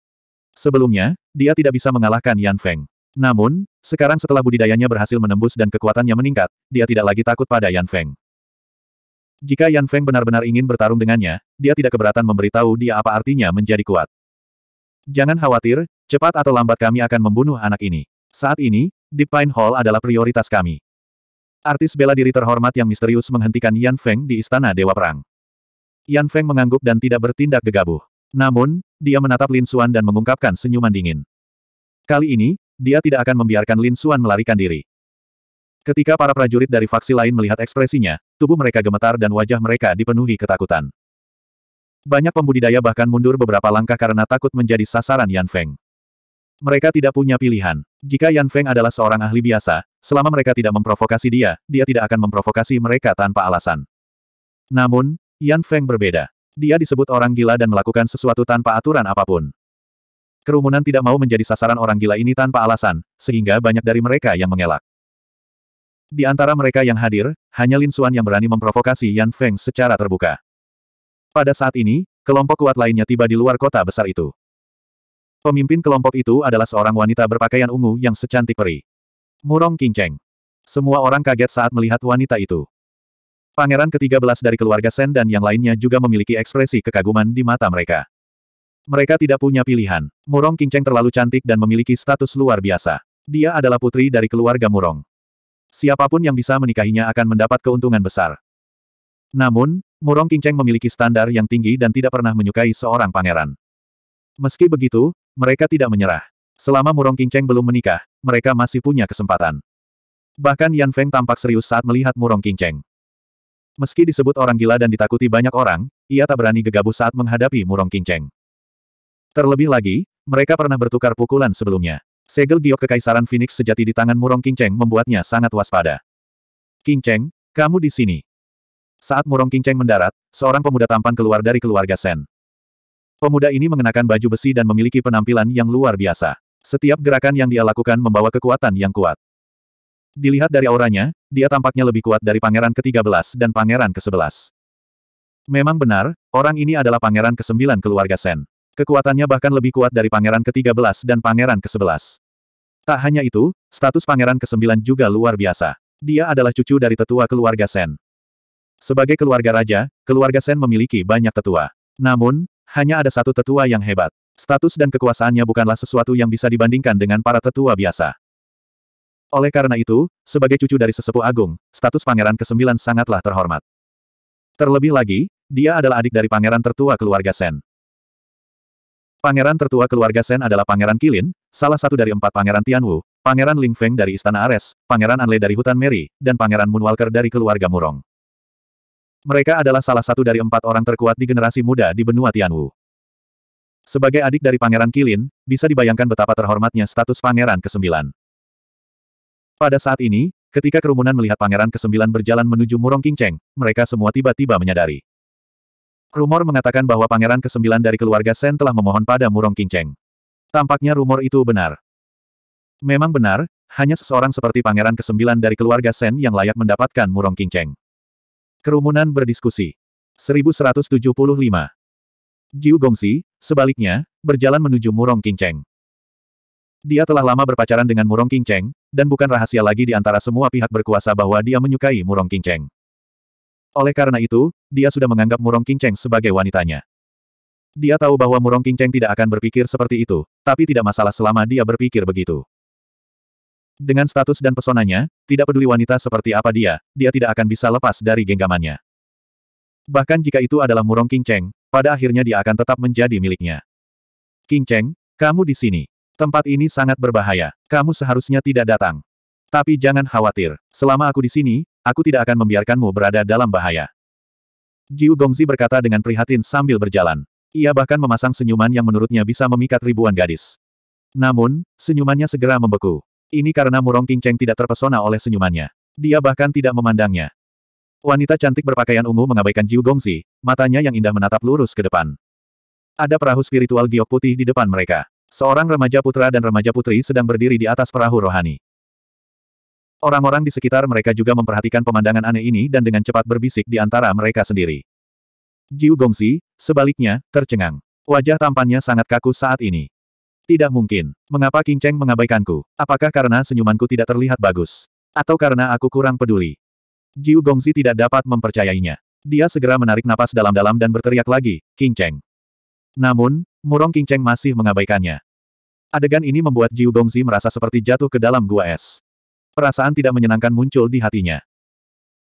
Sebelumnya, dia tidak bisa mengalahkan Yan Feng. Namun, sekarang setelah budidayanya berhasil menembus dan kekuatannya meningkat, dia tidak lagi takut pada Yan Feng. Jika Yan Feng benar-benar ingin bertarung dengannya, dia tidak keberatan memberitahu dia apa artinya menjadi kuat. Jangan khawatir, cepat atau lambat kami akan membunuh anak ini. Saat ini, Deep Pine Hall adalah prioritas kami. Artis bela diri terhormat yang misterius menghentikan Yan Feng di Istana Dewa Perang. Yan Feng mengangguk dan tidak bertindak gegabah. Namun, dia menatap Lin Xuan dan mengungkapkan senyuman dingin. Kali ini, dia tidak akan membiarkan Lin Xuan melarikan diri. Ketika para prajurit dari faksi lain melihat ekspresinya, tubuh mereka gemetar dan wajah mereka dipenuhi ketakutan. Banyak pembudidaya bahkan mundur beberapa langkah karena takut menjadi sasaran Yan Feng. Mereka tidak punya pilihan. Jika Yan Feng adalah seorang ahli biasa, selama mereka tidak memprovokasi dia, dia tidak akan memprovokasi mereka tanpa alasan. Namun, Yan Feng berbeda. Dia disebut orang gila dan melakukan sesuatu tanpa aturan apapun. Kerumunan tidak mau menjadi sasaran orang gila ini tanpa alasan, sehingga banyak dari mereka yang mengelak. Di antara mereka yang hadir, hanya Lin Xuan yang berani memprovokasi Yan Feng secara terbuka. Pada saat ini, kelompok kuat lainnya tiba di luar kota besar itu. Pemimpin kelompok itu adalah seorang wanita berpakaian ungu yang secantik peri. Murong King Semua orang kaget saat melihat wanita itu. Pangeran ke-13 dari keluarga Sen dan yang lainnya juga memiliki ekspresi kekaguman di mata mereka. Mereka tidak punya pilihan. Murong Kingcheng terlalu cantik dan memiliki status luar biasa. Dia adalah putri dari keluarga Murong. Siapapun yang bisa menikahinya akan mendapat keuntungan besar. Namun, Murong Kingcheng memiliki standar yang tinggi dan tidak pernah menyukai seorang pangeran. Meski begitu, mereka tidak menyerah. Selama Murong Kingcheng belum menikah, mereka masih punya kesempatan. Bahkan Yan Feng tampak serius saat melihat Murong Kingcheng. Meski disebut orang gila dan ditakuti banyak orang, ia tak berani gegabah saat menghadapi Murong Kinceng. Terlebih lagi, mereka pernah bertukar pukulan sebelumnya. Segel giok kekaisaran Phoenix sejati di tangan Murong Kinceng membuatnya sangat waspada. Kinceng, kamu di sini. Saat Murong Kinceng mendarat, seorang pemuda tampan keluar dari keluarga Sen. Pemuda ini mengenakan baju besi dan memiliki penampilan yang luar biasa. Setiap gerakan yang dia lakukan membawa kekuatan yang kuat. Dilihat dari auranya, dia tampaknya lebih kuat dari pangeran ke-13 dan pangeran ke-11. Memang benar, orang ini adalah pangeran ke-9 keluarga Sen. Kekuatannya bahkan lebih kuat dari pangeran ke-13 dan pangeran ke-11. Tak hanya itu, status pangeran ke-9 juga luar biasa. Dia adalah cucu dari tetua keluarga Sen. Sebagai keluarga raja, keluarga Sen memiliki banyak tetua. Namun, hanya ada satu tetua yang hebat. Status dan kekuasaannya bukanlah sesuatu yang bisa dibandingkan dengan para tetua biasa. Oleh karena itu, sebagai cucu dari sesepuh agung, status pangeran ke-9 sangatlah terhormat. Terlebih lagi, dia adalah adik dari pangeran tertua keluarga Sen. Pangeran tertua keluarga Sen adalah Pangeran Kilin, salah satu dari empat Pangeran Tianwu, Pangeran Ling Feng dari Istana Ares, Pangeran Anle dari Hutan Meri, dan Pangeran Moonwalker dari keluarga Murong. Mereka adalah salah satu dari empat orang terkuat di generasi muda di benua Tianwu. Sebagai adik dari Pangeran Kilin, bisa dibayangkan betapa terhormatnya status Pangeran ke-9. Pada saat ini, ketika kerumunan melihat Pangeran Kesembilan berjalan menuju Murong Kingcheng, mereka semua tiba-tiba menyadari. Rumor mengatakan bahwa Pangeran Kesembilan dari keluarga Sen telah memohon pada Murong Kingcheng. Tampaknya rumor itu benar. Memang benar, hanya seseorang seperti Pangeran Kesembilan dari keluarga Sen yang layak mendapatkan Murong Kingcheng. Kerumunan berdiskusi. 1175. Jiu Gongsi, sebaliknya, berjalan menuju Murong Kingcheng. Dia telah lama berpacaran dengan Murong Qingcheng, dan bukan rahasia lagi di antara semua pihak berkuasa bahwa dia menyukai Murong Qingcheng. Oleh karena itu, dia sudah menganggap Murong Qingcheng sebagai wanitanya. Dia tahu bahwa Murong Qingcheng tidak akan berpikir seperti itu, tapi tidak masalah selama dia berpikir begitu. Dengan status dan pesonanya, tidak peduli wanita seperti apa dia, dia tidak akan bisa lepas dari genggamannya. Bahkan jika itu adalah Murong Qingcheng, pada akhirnya dia akan tetap menjadi miliknya. Qingcheng, kamu di sini. Tempat ini sangat berbahaya. Kamu seharusnya tidak datang. Tapi jangan khawatir. Selama aku di sini, aku tidak akan membiarkanmu berada dalam bahaya. Jiu Gongzi berkata dengan prihatin sambil berjalan. Ia bahkan memasang senyuman yang menurutnya bisa memikat ribuan gadis. Namun, senyumannya segera membeku. Ini karena Murong Qingcheng tidak terpesona oleh senyumannya. Dia bahkan tidak memandangnya. Wanita cantik berpakaian ungu mengabaikan Jiu Gongzi, matanya yang indah menatap lurus ke depan. Ada perahu spiritual giok putih di depan mereka. Seorang remaja putra dan remaja putri sedang berdiri di atas perahu rohani. Orang-orang di sekitar mereka juga memperhatikan pemandangan aneh ini dan dengan cepat berbisik di antara mereka sendiri. Jiu Gongzi, sebaliknya, tercengang. Wajah tampannya sangat kaku saat ini. Tidak mungkin. Mengapa King Cheng mengabaikanku? Apakah karena senyumanku tidak terlihat bagus? Atau karena aku kurang peduli? Jiu Gongzi tidak dapat mempercayainya. Dia segera menarik napas dalam-dalam dan berteriak lagi, King Cheng. Namun, Murong King masih mengabaikannya. Adegan ini membuat Jiu Gongzi merasa seperti jatuh ke dalam gua es. Perasaan tidak menyenangkan muncul di hatinya.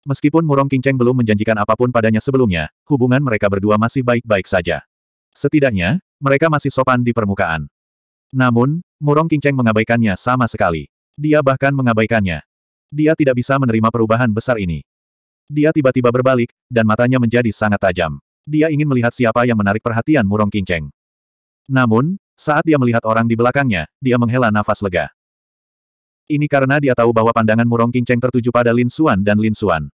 Meskipun Murong King belum menjanjikan apapun padanya sebelumnya, hubungan mereka berdua masih baik-baik saja. Setidaknya, mereka masih sopan di permukaan. Namun, Murong King mengabaikannya sama sekali. Dia bahkan mengabaikannya. Dia tidak bisa menerima perubahan besar ini. Dia tiba-tiba berbalik, dan matanya menjadi sangat tajam. Dia ingin melihat siapa yang menarik perhatian Murong King namun, saat dia melihat orang di belakangnya, dia menghela nafas lega. Ini karena dia tahu bahwa pandangan Murong Qingcheng tertuju pada Lin Suan dan Lin Suan.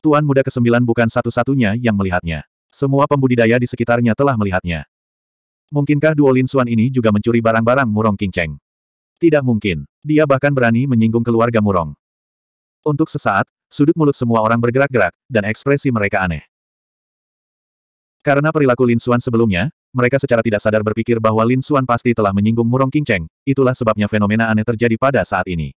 Tuan muda kesembilan bukan satu-satunya yang melihatnya. Semua pembudidaya di sekitarnya telah melihatnya. Mungkinkah duo Lin Suan ini juga mencuri barang-barang Murong Qingcheng? Tidak mungkin. Dia bahkan berani menyinggung keluarga Murong. Untuk sesaat, sudut mulut semua orang bergerak-gerak, dan ekspresi mereka aneh. Karena perilaku Lin Suan sebelumnya, mereka secara tidak sadar berpikir bahwa Lin Suan pasti telah menyinggung Murong Qingcheng, itulah sebabnya fenomena aneh terjadi pada saat ini.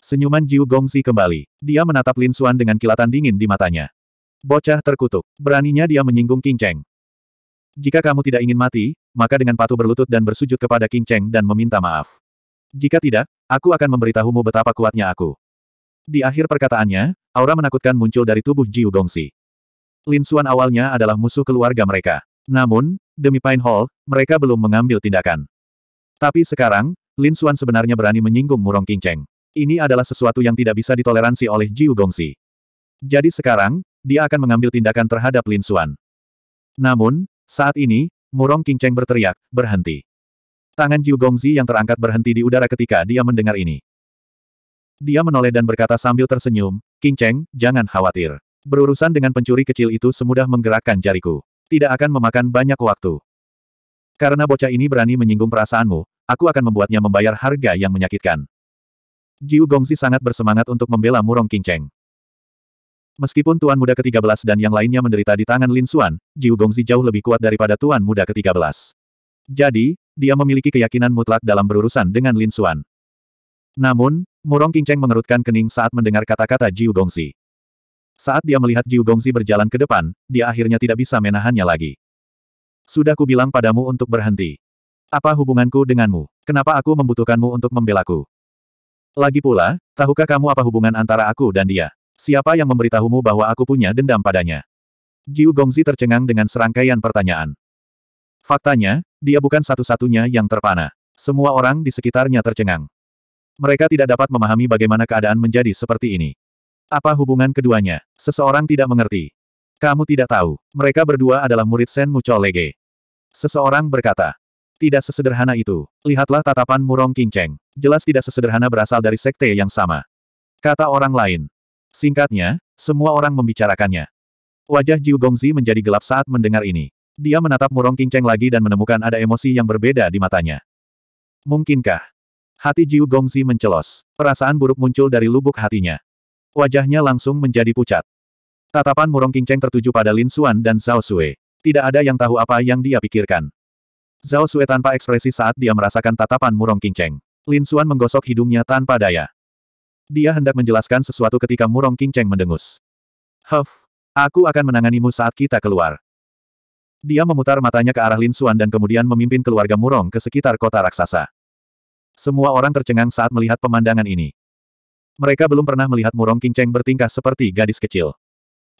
Senyuman Jiu Gongzi kembali. Dia menatap Lin Suan dengan kilatan dingin di matanya. Bocah terkutuk. Beraninya dia menyinggung Qingcheng. Jika kamu tidak ingin mati, maka dengan patuh berlutut dan bersujud kepada Qingcheng dan meminta maaf. Jika tidak, aku akan memberitahumu betapa kuatnya aku. Di akhir perkataannya, aura menakutkan muncul dari tubuh Jiu Gongzi. Lin Suan awalnya adalah musuh keluarga mereka. Namun, demi Pine Hall, mereka belum mengambil tindakan. Tapi sekarang, Lin Xuan sebenarnya berani menyinggung Murong King Cheng. Ini adalah sesuatu yang tidak bisa ditoleransi oleh Jiu Gongsi. Jadi sekarang, dia akan mengambil tindakan terhadap Lin Xuan. Namun, saat ini, Murong King Cheng berteriak, berhenti. Tangan Jiu Gongzi yang terangkat berhenti di udara ketika dia mendengar ini. Dia menoleh dan berkata sambil tersenyum, King Cheng, jangan khawatir. Berurusan dengan pencuri kecil itu semudah menggerakkan jariku tidak akan memakan banyak waktu. Karena bocah ini berani menyinggung perasaanmu, aku akan membuatnya membayar harga yang menyakitkan. Jiu Gongzi sangat bersemangat untuk membela Murong Qingcheng. Meskipun Tuan Muda ke-13 dan yang lainnya menderita di tangan Lin Xuan, Jiu Gongzi jauh lebih kuat daripada Tuan Muda ke-13. Jadi, dia memiliki keyakinan mutlak dalam berurusan dengan Lin Xuan. Namun, Murong Qingcheng mengerutkan kening saat mendengar kata-kata Jiu Gongzi. Saat dia melihat Jiu Gongzi berjalan ke depan, dia akhirnya tidak bisa menahannya lagi. Sudah kubilang padamu untuk berhenti. Apa hubunganku denganmu? Kenapa aku membutuhkanmu untuk membelaku? Lagi pula, tahukah kamu apa hubungan antara aku dan dia? Siapa yang memberitahumu bahwa aku punya dendam padanya? Jiu Gongzi tercengang dengan serangkaian pertanyaan. Faktanya, dia bukan satu-satunya yang terpana. Semua orang di sekitarnya tercengang. Mereka tidak dapat memahami bagaimana keadaan menjadi seperti ini. Apa hubungan keduanya? Seseorang tidak mengerti. Kamu tidak tahu. Mereka berdua adalah murid Sen Mucho Lege. Seseorang berkata. Tidak sesederhana itu. Lihatlah tatapan Murong Kinceng. Jelas tidak sesederhana berasal dari sekte yang sama. Kata orang lain. Singkatnya, semua orang membicarakannya. Wajah Jiu Gongzi menjadi gelap saat mendengar ini. Dia menatap Murong Kinceng lagi dan menemukan ada emosi yang berbeda di matanya. Mungkinkah? Hati Jiu Gongzi mencelos. Perasaan buruk muncul dari lubuk hatinya. Wajahnya langsung menjadi pucat. Tatapan Murong kinceng tertuju pada Lin Xuan dan Zhao Sui. Tidak ada yang tahu apa yang dia pikirkan. Zhao Sui tanpa ekspresi saat dia merasakan tatapan Murong kinceng. Lin Xuan menggosok hidungnya tanpa daya. Dia hendak menjelaskan sesuatu ketika Murong kinceng mendengus. Huff, aku akan menanganimu saat kita keluar. Dia memutar matanya ke arah Lin Xuan dan kemudian memimpin keluarga Murong ke sekitar kota raksasa. Semua orang tercengang saat melihat pemandangan ini. Mereka belum pernah melihat Murong Kingcheng bertingkah seperti gadis kecil.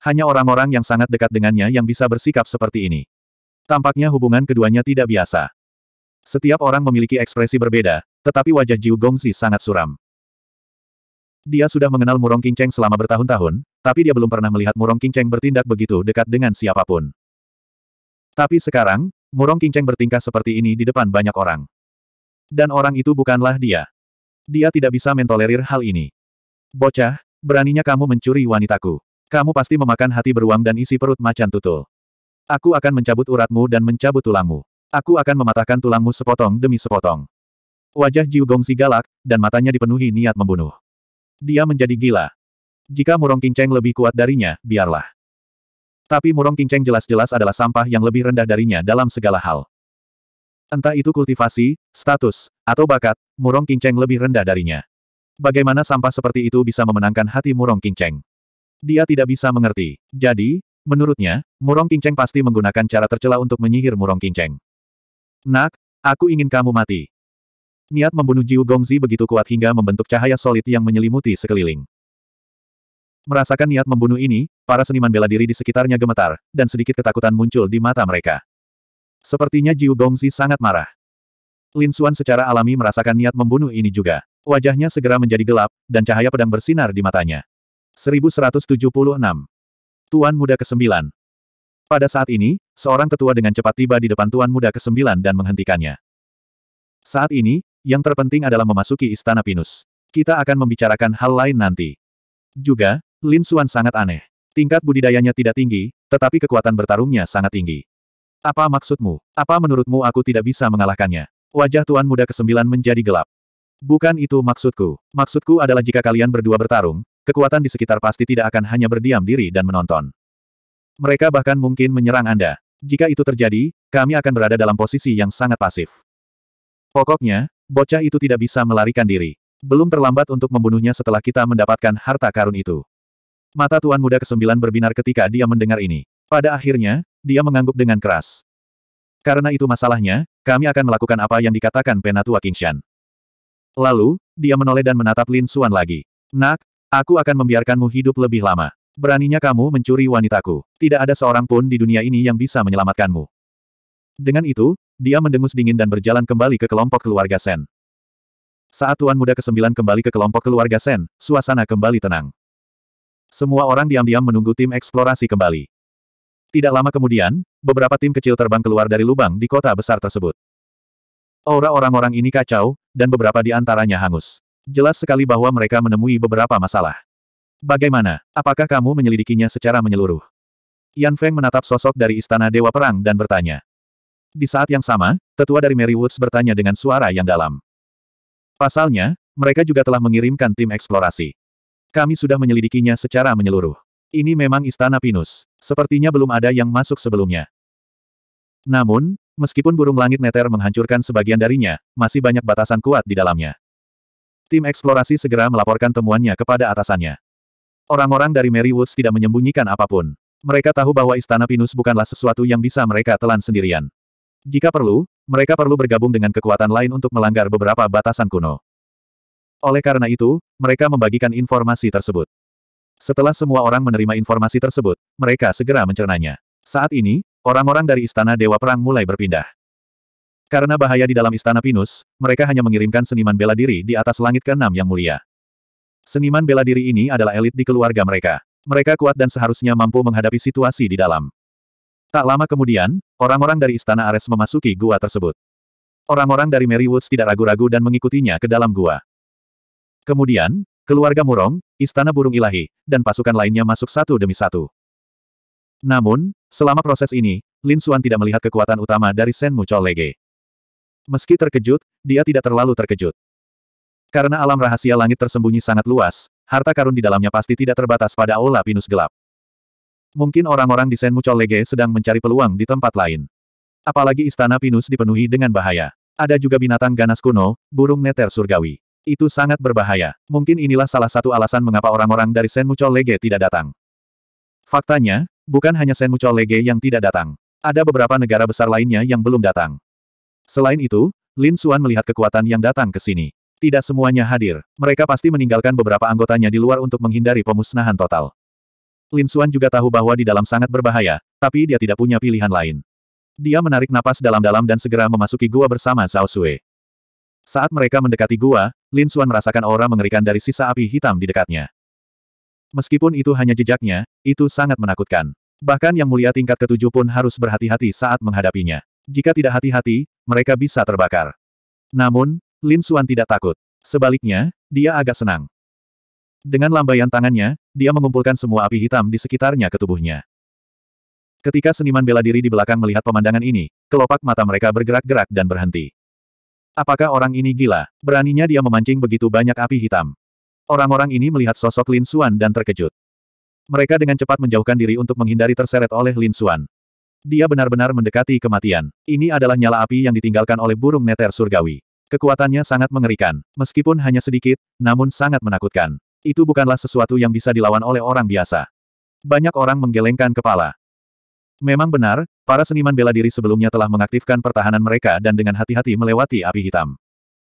Hanya orang-orang yang sangat dekat dengannya yang bisa bersikap seperti ini. Tampaknya hubungan keduanya tidak biasa. Setiap orang memiliki ekspresi berbeda, tetapi wajah Jiu Gongzi sangat suram. Dia sudah mengenal Murong Kingcheng selama bertahun-tahun, tapi dia belum pernah melihat Murong Kingcheng bertindak begitu dekat dengan siapapun. Tapi sekarang, Murong Kingcheng bertingkah seperti ini di depan banyak orang. Dan orang itu bukanlah dia. Dia tidak bisa mentolerir hal ini. Bocah, beraninya kamu mencuri wanitaku. Kamu pasti memakan hati beruang dan isi perut macan tutul. Aku akan mencabut uratmu dan mencabut tulangmu. Aku akan mematahkan tulangmu sepotong demi sepotong. Wajah Jiu Gongsi galak, dan matanya dipenuhi niat membunuh. Dia menjadi gila. Jika Murong Kinceng lebih kuat darinya, biarlah. Tapi Murong Kinceng jelas-jelas adalah sampah yang lebih rendah darinya dalam segala hal. Entah itu kultivasi, status, atau bakat, Murong Kinceng lebih rendah darinya. Bagaimana sampah seperti itu bisa memenangkan hati Murong Kingceng? Dia tidak bisa mengerti. Jadi, menurutnya, Murong Kingceng pasti menggunakan cara tercela untuk menyihir Murong Kingceng. Nak, aku ingin kamu mati. Niat membunuh Jiu Gongzi begitu kuat hingga membentuk cahaya solid yang menyelimuti sekeliling. Merasakan niat membunuh ini, para seniman bela diri di sekitarnya gemetar, dan sedikit ketakutan muncul di mata mereka. Sepertinya Jiu Gongzi sangat marah. Lin Xuan secara alami merasakan niat membunuh ini juga. Wajahnya segera menjadi gelap, dan cahaya pedang bersinar di matanya. 1176. Tuan Muda ke-9. Pada saat ini, seorang tetua dengan cepat tiba di depan Tuan Muda ke-9 dan menghentikannya. Saat ini, yang terpenting adalah memasuki Istana Pinus. Kita akan membicarakan hal lain nanti. Juga, Lin Xuan sangat aneh. Tingkat budidayanya tidak tinggi, tetapi kekuatan bertarungnya sangat tinggi. Apa maksudmu? Apa menurutmu aku tidak bisa mengalahkannya? Wajah Tuan Muda ke-9 menjadi gelap. Bukan itu maksudku. Maksudku adalah jika kalian berdua bertarung, kekuatan di sekitar pasti tidak akan hanya berdiam diri dan menonton. Mereka bahkan mungkin menyerang Anda. Jika itu terjadi, kami akan berada dalam posisi yang sangat pasif. Pokoknya, bocah itu tidak bisa melarikan diri. Belum terlambat untuk membunuhnya setelah kita mendapatkan harta karun itu. Mata Tuan Muda kesembilan berbinar ketika dia mendengar ini. Pada akhirnya, dia mengangguk dengan keras. Karena itu masalahnya, kami akan melakukan apa yang dikatakan Penatua Kingshan. Lalu, dia menoleh dan menatap Lin Xuan lagi. Nak, aku akan membiarkanmu hidup lebih lama. Beraninya kamu mencuri wanitaku. Tidak ada seorang pun di dunia ini yang bisa menyelamatkanmu. Dengan itu, dia mendengus dingin dan berjalan kembali ke kelompok keluarga Sen. Saat Tuan Muda ke-9 kembali ke kelompok keluarga Sen, suasana kembali tenang. Semua orang diam-diam menunggu tim eksplorasi kembali. Tidak lama kemudian, beberapa tim kecil terbang keluar dari lubang di kota besar tersebut. Aura orang-orang ini kacau, dan beberapa di antaranya hangus. Jelas sekali bahwa mereka menemui beberapa masalah. Bagaimana? Apakah kamu menyelidikinya secara menyeluruh? Yan Feng menatap sosok dari Istana Dewa Perang dan bertanya. Di saat yang sama, tetua dari Mary Woods bertanya dengan suara yang dalam. Pasalnya, mereka juga telah mengirimkan tim eksplorasi. Kami sudah menyelidikinya secara menyeluruh. Ini memang Istana Pinus. Sepertinya belum ada yang masuk sebelumnya. Namun, Meskipun burung langit neter menghancurkan sebagian darinya, masih banyak batasan kuat di dalamnya. Tim eksplorasi segera melaporkan temuannya kepada atasannya. Orang-orang dari Mary Woods tidak menyembunyikan apapun. Mereka tahu bahwa Istana Pinus bukanlah sesuatu yang bisa mereka telan sendirian. Jika perlu, mereka perlu bergabung dengan kekuatan lain untuk melanggar beberapa batasan kuno. Oleh karena itu, mereka membagikan informasi tersebut. Setelah semua orang menerima informasi tersebut, mereka segera mencernanya. Saat ini, Orang-orang dari Istana Dewa Perang mulai berpindah. Karena bahaya di dalam Istana Pinus, mereka hanya mengirimkan seniman bela diri di atas langit keenam yang mulia. Seniman bela diri ini adalah elit di keluarga mereka. Mereka kuat dan seharusnya mampu menghadapi situasi di dalam. Tak lama kemudian, orang-orang dari Istana Ares memasuki gua tersebut. Orang-orang dari Mary Woods tidak ragu-ragu dan mengikutinya ke dalam gua. Kemudian, keluarga Murong, Istana Burung Ilahi, dan pasukan lainnya masuk satu demi satu. Namun, Selama proses ini, Lin Suan tidak melihat kekuatan utama dari Senmu Chou Lege. Meski terkejut, dia tidak terlalu terkejut. Karena alam rahasia langit tersembunyi sangat luas, harta karun di dalamnya pasti tidak terbatas pada aula pinus gelap. Mungkin orang-orang di Senmu Chou Lege sedang mencari peluang di tempat lain. Apalagi istana pinus dipenuhi dengan bahaya. Ada juga binatang ganas kuno, burung neter surgawi. Itu sangat berbahaya. Mungkin inilah salah satu alasan mengapa orang-orang dari Sen Mucol Lege tidak datang. Faktanya, Bukan hanya Senmucho Lege yang tidak datang. Ada beberapa negara besar lainnya yang belum datang. Selain itu, Lin Xuan melihat kekuatan yang datang ke sini. Tidak semuanya hadir. Mereka pasti meninggalkan beberapa anggotanya di luar untuk menghindari pemusnahan total. Lin Xuan juga tahu bahwa di dalam sangat berbahaya, tapi dia tidak punya pilihan lain. Dia menarik napas dalam-dalam dan segera memasuki gua bersama Zhao Sui. Saat mereka mendekati gua, Lin Xuan merasakan aura mengerikan dari sisa api hitam di dekatnya. Meskipun itu hanya jejaknya, itu sangat menakutkan. Bahkan yang mulia tingkat ketujuh pun harus berhati-hati saat menghadapinya. Jika tidak hati-hati, mereka bisa terbakar. Namun, Lin Xuan tidak takut. Sebaliknya, dia agak senang. Dengan lambaian tangannya, dia mengumpulkan semua api hitam di sekitarnya ke tubuhnya. Ketika seniman bela diri di belakang melihat pemandangan ini, kelopak mata mereka bergerak-gerak dan berhenti. Apakah orang ini gila? Beraninya dia memancing begitu banyak api hitam. Orang-orang ini melihat sosok Lin Xuan dan terkejut. Mereka dengan cepat menjauhkan diri untuk menghindari terseret oleh Lin Xuan. Dia benar-benar mendekati kematian. Ini adalah nyala api yang ditinggalkan oleh burung neter surgawi. Kekuatannya sangat mengerikan, meskipun hanya sedikit, namun sangat menakutkan. Itu bukanlah sesuatu yang bisa dilawan oleh orang biasa. Banyak orang menggelengkan kepala. Memang benar, para seniman bela diri sebelumnya telah mengaktifkan pertahanan mereka dan dengan hati-hati melewati api hitam.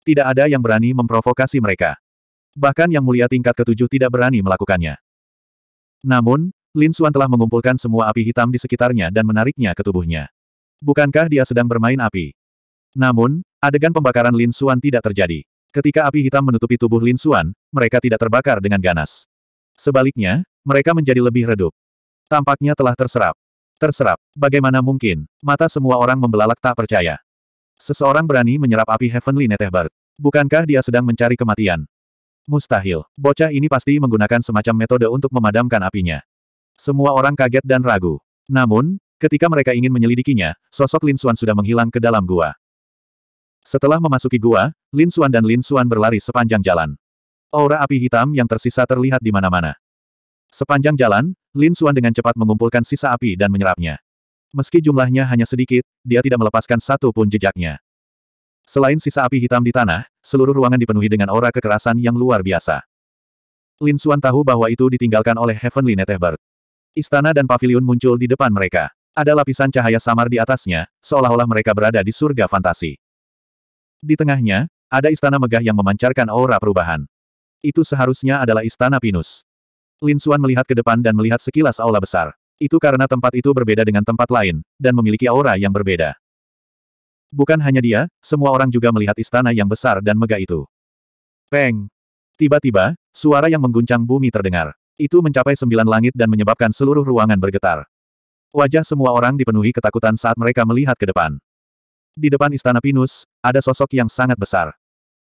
Tidak ada yang berani memprovokasi mereka. Bahkan yang mulia tingkat ketujuh tidak berani melakukannya. Namun, Lin Xuan telah mengumpulkan semua api hitam di sekitarnya dan menariknya ke tubuhnya. Bukankah dia sedang bermain api? Namun, adegan pembakaran Lin Xuan tidak terjadi. Ketika api hitam menutupi tubuh Lin Xuan, mereka tidak terbakar dengan ganas. Sebaliknya, mereka menjadi lebih redup. Tampaknya telah terserap. Terserap, bagaimana mungkin? Mata semua orang membelalak tak percaya. Seseorang berani menyerap api Heavenly Netehbert. Bukankah dia sedang mencari kematian? Mustahil. Bocah ini pasti menggunakan semacam metode untuk memadamkan apinya. Semua orang kaget dan ragu. Namun, ketika mereka ingin menyelidikinya, sosok Lin Xuan sudah menghilang ke dalam gua. Setelah memasuki gua, Lin Xuan dan Lin Xuan berlari sepanjang jalan. Aura api hitam yang tersisa terlihat di mana-mana. Sepanjang jalan, Lin Xuan dengan cepat mengumpulkan sisa api dan menyerapnya. Meski jumlahnya hanya sedikit, dia tidak melepaskan satu pun jejaknya. Selain sisa api hitam di tanah, seluruh ruangan dipenuhi dengan aura kekerasan yang luar biasa. Lin Xuan tahu bahwa itu ditinggalkan oleh Heavenly Netherbird. Istana dan pavilion muncul di depan mereka. Ada lapisan cahaya samar di atasnya, seolah-olah mereka berada di surga fantasi. Di tengahnya, ada istana megah yang memancarkan aura perubahan. Itu seharusnya adalah istana Pinus. Lin Xuan melihat ke depan dan melihat sekilas aula besar. Itu karena tempat itu berbeda dengan tempat lain, dan memiliki aura yang berbeda. Bukan hanya dia, semua orang juga melihat istana yang besar dan megah itu. Peng! Tiba-tiba, suara yang mengguncang bumi terdengar. Itu mencapai sembilan langit dan menyebabkan seluruh ruangan bergetar. Wajah semua orang dipenuhi ketakutan saat mereka melihat ke depan. Di depan istana Pinus, ada sosok yang sangat besar.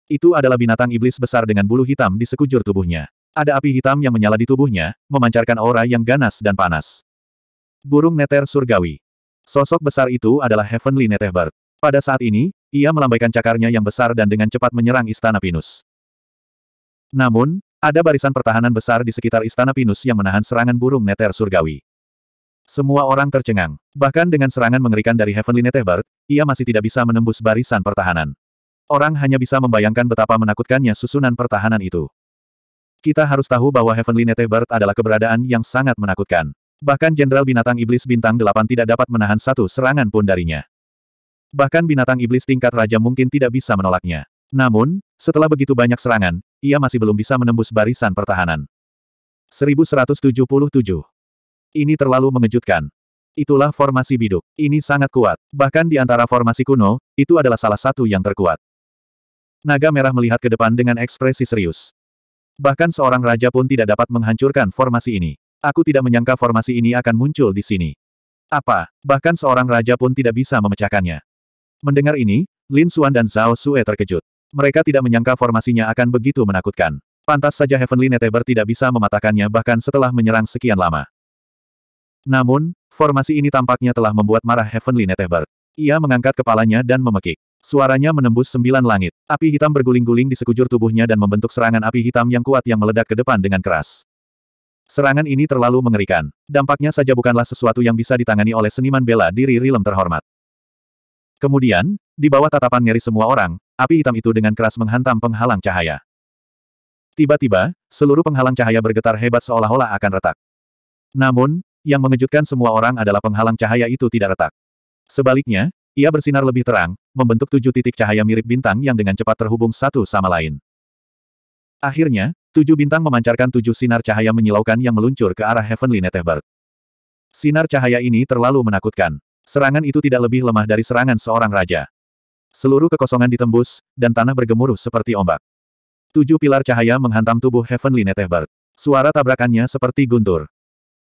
Itu adalah binatang iblis besar dengan bulu hitam di sekujur tubuhnya. Ada api hitam yang menyala di tubuhnya, memancarkan aura yang ganas dan panas. Burung neter surgawi. Sosok besar itu adalah Heavenly Netherbird. Pada saat ini, ia melambaikan cakarnya yang besar dan dengan cepat menyerang Istana Pinus. Namun, ada barisan pertahanan besar di sekitar Istana Pinus yang menahan serangan burung neter surgawi. Semua orang tercengang. Bahkan dengan serangan mengerikan dari Heavenly Netherbird, ia masih tidak bisa menembus barisan pertahanan. Orang hanya bisa membayangkan betapa menakutkannya susunan pertahanan itu. Kita harus tahu bahwa Heavenly Netherbird adalah keberadaan yang sangat menakutkan. Bahkan Jenderal Binatang Iblis Bintang 8 tidak dapat menahan satu serangan pun darinya. Bahkan binatang iblis tingkat raja mungkin tidak bisa menolaknya. Namun, setelah begitu banyak serangan, ia masih belum bisa menembus barisan pertahanan. 1177. Ini terlalu mengejutkan. Itulah formasi biduk. Ini sangat kuat. Bahkan di antara formasi kuno, itu adalah salah satu yang terkuat. Naga merah melihat ke depan dengan ekspresi serius. Bahkan seorang raja pun tidak dapat menghancurkan formasi ini. Aku tidak menyangka formasi ini akan muncul di sini. Apa? Bahkan seorang raja pun tidak bisa memecahkannya. Mendengar ini, Lin Xuan dan Zhao Sue terkejut. Mereka tidak menyangka formasinya akan begitu menakutkan. Pantas saja Heavenly Neteber tidak bisa mematahkannya bahkan setelah menyerang sekian lama. Namun, formasi ini tampaknya telah membuat marah Heavenly Neteber. Ia mengangkat kepalanya dan memekik. Suaranya menembus sembilan langit. Api hitam berguling-guling di sekujur tubuhnya dan membentuk serangan api hitam yang kuat yang meledak ke depan dengan keras. Serangan ini terlalu mengerikan. Dampaknya saja bukanlah sesuatu yang bisa ditangani oleh seniman bela diri Rilem terhormat. Kemudian, di bawah tatapan ngeri semua orang, api hitam itu dengan keras menghantam penghalang cahaya. Tiba-tiba, seluruh penghalang cahaya bergetar hebat seolah-olah akan retak. Namun, yang mengejutkan semua orang adalah penghalang cahaya itu tidak retak. Sebaliknya, ia bersinar lebih terang, membentuk tujuh titik cahaya mirip bintang yang dengan cepat terhubung satu sama lain. Akhirnya, tujuh bintang memancarkan tujuh sinar cahaya menyilaukan yang meluncur ke arah Heavenly Netherbird. Sinar cahaya ini terlalu menakutkan. Serangan itu tidak lebih lemah dari serangan seorang raja. Seluruh kekosongan ditembus, dan tanah bergemuruh seperti ombak. Tujuh pilar cahaya menghantam tubuh Heavenly Netherbird. Suara tabrakannya seperti guntur.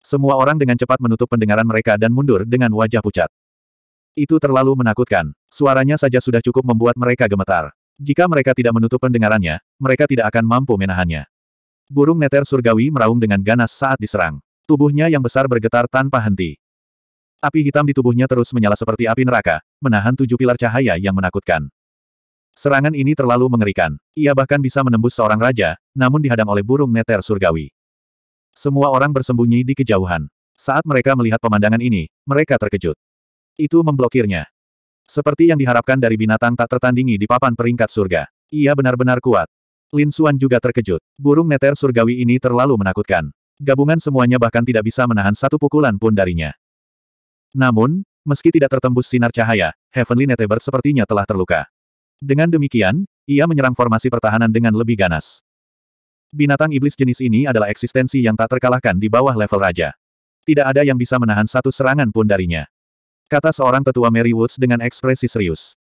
Semua orang dengan cepat menutup pendengaran mereka dan mundur dengan wajah pucat. Itu terlalu menakutkan. Suaranya saja sudah cukup membuat mereka gemetar. Jika mereka tidak menutup pendengarannya, mereka tidak akan mampu menahannya. Burung neter surgawi meraung dengan ganas saat diserang. Tubuhnya yang besar bergetar tanpa henti. Api hitam di tubuhnya terus menyala seperti api neraka, menahan tujuh pilar cahaya yang menakutkan. Serangan ini terlalu mengerikan. Ia bahkan bisa menembus seorang raja, namun dihadang oleh burung neter surgawi. Semua orang bersembunyi di kejauhan. Saat mereka melihat pemandangan ini, mereka terkejut. Itu memblokirnya. Seperti yang diharapkan dari binatang tak tertandingi di papan peringkat surga. Ia benar-benar kuat. Lin Xuan juga terkejut. Burung neter surgawi ini terlalu menakutkan. Gabungan semuanya bahkan tidak bisa menahan satu pukulan pun darinya. Namun, meski tidak tertembus sinar cahaya, Heavenly Netebird sepertinya telah terluka. Dengan demikian, ia menyerang formasi pertahanan dengan lebih ganas. Binatang iblis jenis ini adalah eksistensi yang tak terkalahkan di bawah level raja. Tidak ada yang bisa menahan satu serangan pun darinya. Kata seorang tetua Mary Woods dengan ekspresi serius.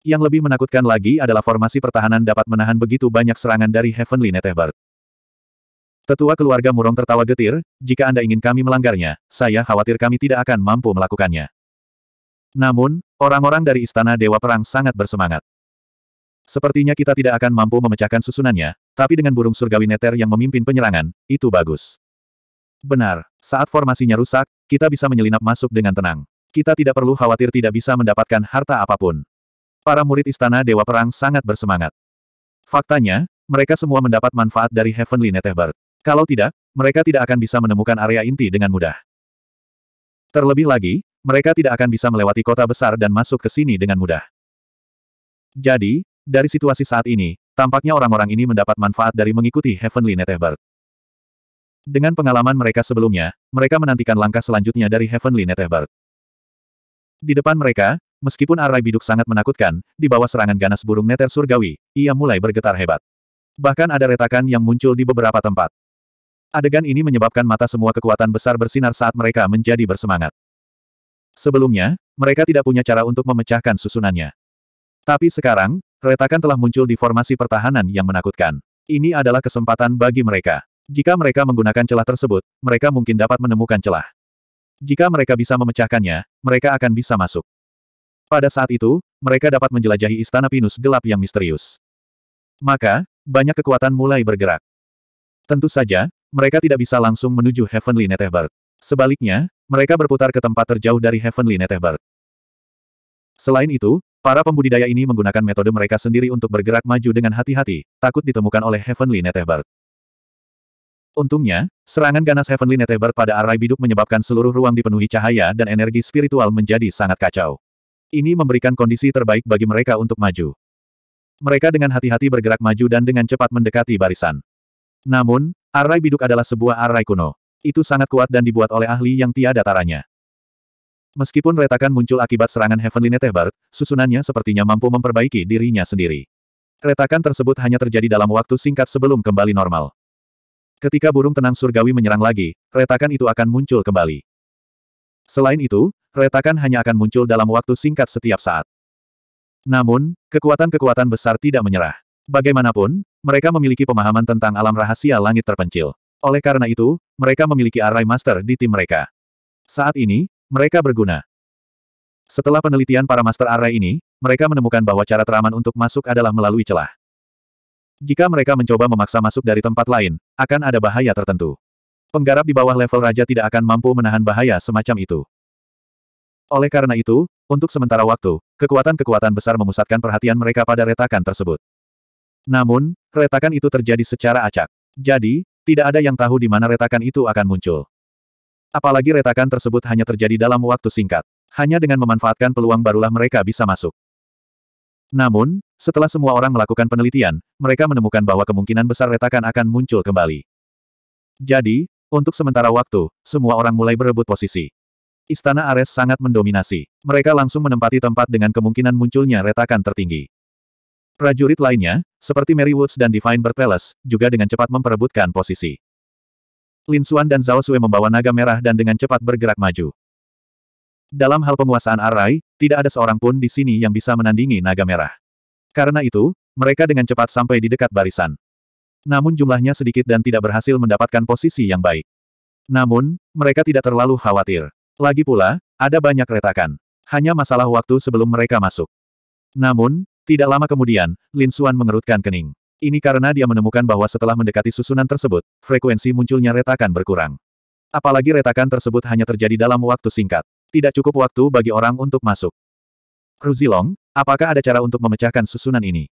Yang lebih menakutkan lagi adalah formasi pertahanan dapat menahan begitu banyak serangan dari Heavenly Netebird. Tetua keluarga Murong tertawa getir, jika Anda ingin kami melanggarnya, saya khawatir kami tidak akan mampu melakukannya. Namun, orang-orang dari Istana Dewa Perang sangat bersemangat. Sepertinya kita tidak akan mampu memecahkan susunannya, tapi dengan burung surgawi neter yang memimpin penyerangan, itu bagus. Benar, saat formasinya rusak, kita bisa menyelinap masuk dengan tenang. Kita tidak perlu khawatir tidak bisa mendapatkan harta apapun. Para murid Istana Dewa Perang sangat bersemangat. Faktanya, mereka semua mendapat manfaat dari Heavenly Netherbird. Kalau tidak, mereka tidak akan bisa menemukan area inti dengan mudah. Terlebih lagi, mereka tidak akan bisa melewati kota besar dan masuk ke sini dengan mudah. Jadi, dari situasi saat ini, tampaknya orang-orang ini mendapat manfaat dari mengikuti Heavenly Netherbird. Dengan pengalaman mereka sebelumnya, mereka menantikan langkah selanjutnya dari Heavenly Netherbird. Di depan mereka, meskipun arai biduk sangat menakutkan, di bawah serangan ganas burung neter surgawi, ia mulai bergetar hebat. Bahkan ada retakan yang muncul di beberapa tempat. Adegan ini menyebabkan mata semua kekuatan besar bersinar saat mereka menjadi bersemangat. Sebelumnya, mereka tidak punya cara untuk memecahkan susunannya. Tapi sekarang, retakan telah muncul di formasi pertahanan yang menakutkan. Ini adalah kesempatan bagi mereka. Jika mereka menggunakan celah tersebut, mereka mungkin dapat menemukan celah. Jika mereka bisa memecahkannya, mereka akan bisa masuk. Pada saat itu, mereka dapat menjelajahi istana pinus gelap yang misterius. Maka, banyak kekuatan mulai bergerak. Tentu saja, mereka tidak bisa langsung menuju Heavenly Netherbird. Sebaliknya, mereka berputar ke tempat terjauh dari Heavenly Netherbird. Selain itu, para pembudidaya ini menggunakan metode mereka sendiri untuk bergerak maju dengan hati-hati, takut ditemukan oleh Heavenly Netherbird. Untungnya, serangan ganas Heavenly Netherbird pada arai biduk menyebabkan seluruh ruang dipenuhi cahaya dan energi spiritual menjadi sangat kacau. Ini memberikan kondisi terbaik bagi mereka untuk maju. Mereka dengan hati-hati bergerak maju dan dengan cepat mendekati barisan. Namun, Arai biduk adalah sebuah arai kuno. Itu sangat kuat dan dibuat oleh ahli yang tiada taranya. Meskipun retakan muncul akibat serangan Heavenly Netebar, susunannya sepertinya mampu memperbaiki dirinya sendiri. Retakan tersebut hanya terjadi dalam waktu singkat sebelum kembali normal. Ketika burung tenang surgawi menyerang lagi, retakan itu akan muncul kembali. Selain itu, retakan hanya akan muncul dalam waktu singkat setiap saat. Namun, kekuatan-kekuatan besar tidak menyerah. Bagaimanapun, mereka memiliki pemahaman tentang alam rahasia langit terpencil. Oleh karena itu, mereka memiliki Array Master di tim mereka. Saat ini, mereka berguna. Setelah penelitian para Master Array ini, mereka menemukan bahwa cara teraman untuk masuk adalah melalui celah. Jika mereka mencoba memaksa masuk dari tempat lain, akan ada bahaya tertentu. Penggarap di bawah level raja tidak akan mampu menahan bahaya semacam itu. Oleh karena itu, untuk sementara waktu, kekuatan-kekuatan besar memusatkan perhatian mereka pada retakan tersebut. Namun, retakan itu terjadi secara acak. Jadi, tidak ada yang tahu di mana retakan itu akan muncul. Apalagi retakan tersebut hanya terjadi dalam waktu singkat. Hanya dengan memanfaatkan peluang barulah mereka bisa masuk. Namun, setelah semua orang melakukan penelitian, mereka menemukan bahwa kemungkinan besar retakan akan muncul kembali. Jadi, untuk sementara waktu, semua orang mulai berebut posisi. Istana Ares sangat mendominasi. Mereka langsung menempati tempat dengan kemungkinan munculnya retakan tertinggi. Prajurit lainnya, seperti Mary Woods dan Divine Bird Palace, juga dengan cepat memperebutkan posisi. Lin Xuan dan Zhao Sui membawa naga merah dan dengan cepat bergerak maju. Dalam hal penguasaan Arai, tidak ada seorang pun di sini yang bisa menandingi naga merah. Karena itu, mereka dengan cepat sampai di dekat barisan. Namun jumlahnya sedikit dan tidak berhasil mendapatkan posisi yang baik. Namun, mereka tidak terlalu khawatir. Lagi pula, ada banyak retakan. Hanya masalah waktu sebelum mereka masuk. Namun, tidak lama kemudian, Lin Xuan mengerutkan kening. Ini karena dia menemukan bahwa setelah mendekati susunan tersebut, frekuensi munculnya retakan berkurang. Apalagi retakan tersebut hanya terjadi dalam waktu singkat. Tidak cukup waktu bagi orang untuk masuk. Ruzilong, apakah ada cara untuk memecahkan susunan ini?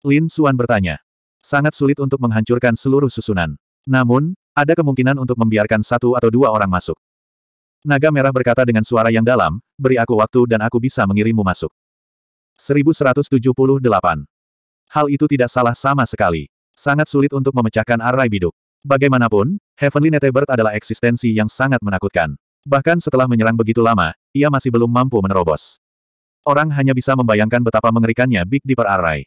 Lin Xuan bertanya. Sangat sulit untuk menghancurkan seluruh susunan. Namun, ada kemungkinan untuk membiarkan satu atau dua orang masuk. Naga Merah berkata dengan suara yang dalam, beri aku waktu dan aku bisa mengirimmu masuk. 1178. Hal itu tidak salah sama sekali. Sangat sulit untuk memecahkan arai biduk. Bagaimanapun, Heavenly Netherbird adalah eksistensi yang sangat menakutkan. Bahkan setelah menyerang begitu lama, ia masih belum mampu menerobos. Orang hanya bisa membayangkan betapa mengerikannya Big Dipper Arai.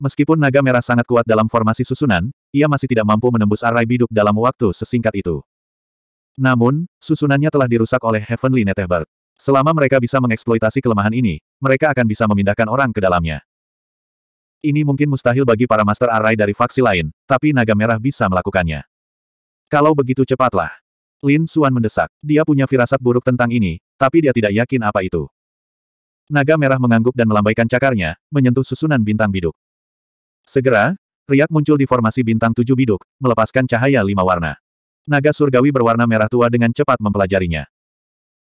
Meskipun naga merah sangat kuat dalam formasi susunan, ia masih tidak mampu menembus arai biduk dalam waktu sesingkat itu. Namun, susunannya telah dirusak oleh Heavenly Netherbird. Selama mereka bisa mengeksploitasi kelemahan ini, mereka akan bisa memindahkan orang ke dalamnya. Ini mungkin mustahil bagi para Master arai dari faksi lain, tapi Naga Merah bisa melakukannya. Kalau begitu cepatlah. Lin Suan mendesak. Dia punya firasat buruk tentang ini, tapi dia tidak yakin apa itu. Naga Merah mengangguk dan melambaikan cakarnya, menyentuh susunan bintang biduk. Segera, riak muncul di formasi bintang tujuh biduk, melepaskan cahaya lima warna. Naga surgawi berwarna merah tua dengan cepat mempelajarinya.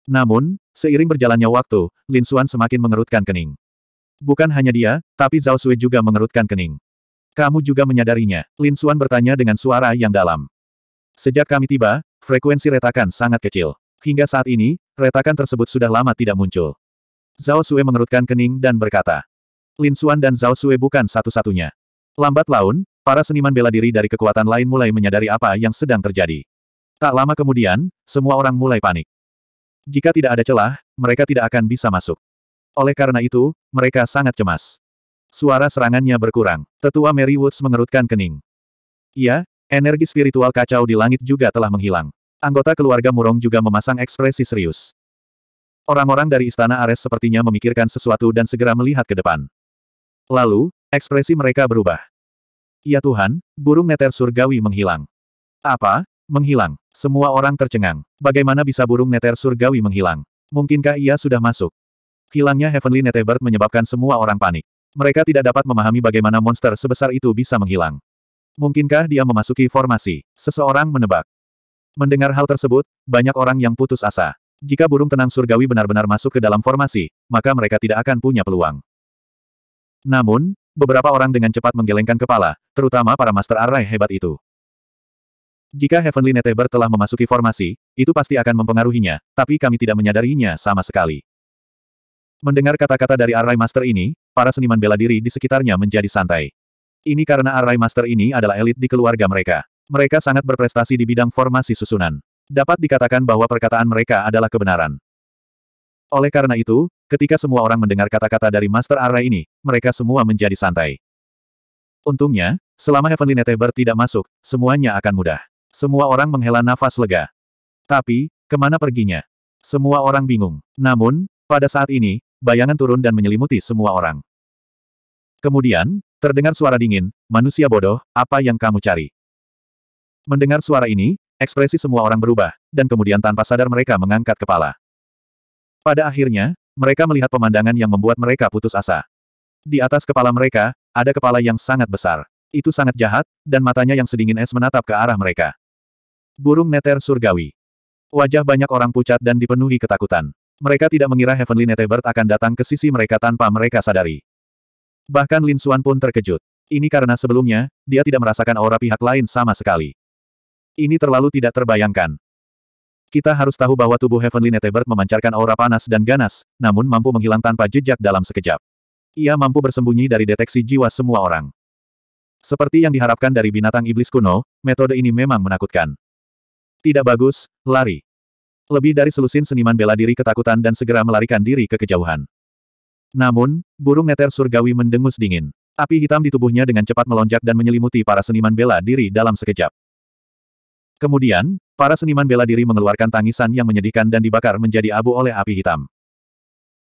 Namun, seiring berjalannya waktu, Lin Xuan semakin mengerutkan kening. Bukan hanya dia, tapi Zhao Sui juga mengerutkan kening. Kamu juga menyadarinya, Lin Xuan bertanya dengan suara yang dalam. Sejak kami tiba, frekuensi retakan sangat kecil. Hingga saat ini, retakan tersebut sudah lama tidak muncul. Zhao Sui mengerutkan kening dan berkata. Lin Xuan dan Zhao Sui bukan satu-satunya. Lambat laun, para seniman bela diri dari kekuatan lain mulai menyadari apa yang sedang terjadi. Tak lama kemudian, semua orang mulai panik. Jika tidak ada celah, mereka tidak akan bisa masuk. Oleh karena itu, mereka sangat cemas. Suara serangannya berkurang. Tetua Mary Woods mengerutkan kening. Iya, energi spiritual kacau di langit juga telah menghilang. Anggota keluarga Murong juga memasang ekspresi serius. Orang-orang dari istana Ares sepertinya memikirkan sesuatu dan segera melihat ke depan. Lalu, ekspresi mereka berubah. Ya Tuhan, burung neter surgawi menghilang. Apa, Menghilang. Semua orang tercengang. Bagaimana bisa burung neter surgawi menghilang? Mungkinkah ia sudah masuk? Hilangnya Heavenly Netherbird menyebabkan semua orang panik. Mereka tidak dapat memahami bagaimana monster sebesar itu bisa menghilang. Mungkinkah dia memasuki formasi? Seseorang menebak. Mendengar hal tersebut, banyak orang yang putus asa. Jika burung tenang surgawi benar-benar masuk ke dalam formasi, maka mereka tidak akan punya peluang. Namun, beberapa orang dengan cepat menggelengkan kepala, terutama para Master Array hebat itu. Jika Heavenly Netheber telah memasuki formasi, itu pasti akan mempengaruhinya, tapi kami tidak menyadarinya sama sekali. Mendengar kata-kata dari Array Master ini, para seniman bela diri di sekitarnya menjadi santai. Ini karena Array Master ini adalah elit di keluarga mereka. Mereka sangat berprestasi di bidang formasi susunan. Dapat dikatakan bahwa perkataan mereka adalah kebenaran. Oleh karena itu, ketika semua orang mendengar kata-kata dari Master Array ini, mereka semua menjadi santai. Untungnya, selama Heavenly Netheber tidak masuk, semuanya akan mudah. Semua orang menghela nafas lega. Tapi, kemana perginya? Semua orang bingung. Namun, pada saat ini, bayangan turun dan menyelimuti semua orang. Kemudian, terdengar suara dingin, manusia bodoh, apa yang kamu cari? Mendengar suara ini, ekspresi semua orang berubah, dan kemudian tanpa sadar mereka mengangkat kepala. Pada akhirnya, mereka melihat pemandangan yang membuat mereka putus asa. Di atas kepala mereka, ada kepala yang sangat besar. Itu sangat jahat, dan matanya yang sedingin es menatap ke arah mereka. Burung neter surgawi. Wajah banyak orang pucat dan dipenuhi ketakutan. Mereka tidak mengira Heavenly Netherbird akan datang ke sisi mereka tanpa mereka sadari. Bahkan Lin Suan pun terkejut. Ini karena sebelumnya, dia tidak merasakan aura pihak lain sama sekali. Ini terlalu tidak terbayangkan. Kita harus tahu bahwa tubuh Heavenly Netherbird memancarkan aura panas dan ganas, namun mampu menghilang tanpa jejak dalam sekejap. Ia mampu bersembunyi dari deteksi jiwa semua orang. Seperti yang diharapkan dari binatang iblis kuno, metode ini memang menakutkan. Tidak bagus, lari. Lebih dari selusin seniman bela diri ketakutan dan segera melarikan diri ke kejauhan. Namun, burung neter surgawi mendengus dingin. Api hitam di tubuhnya dengan cepat melonjak dan menyelimuti para seniman bela diri dalam sekejap. Kemudian, para seniman bela diri mengeluarkan tangisan yang menyedihkan dan dibakar menjadi abu oleh api hitam.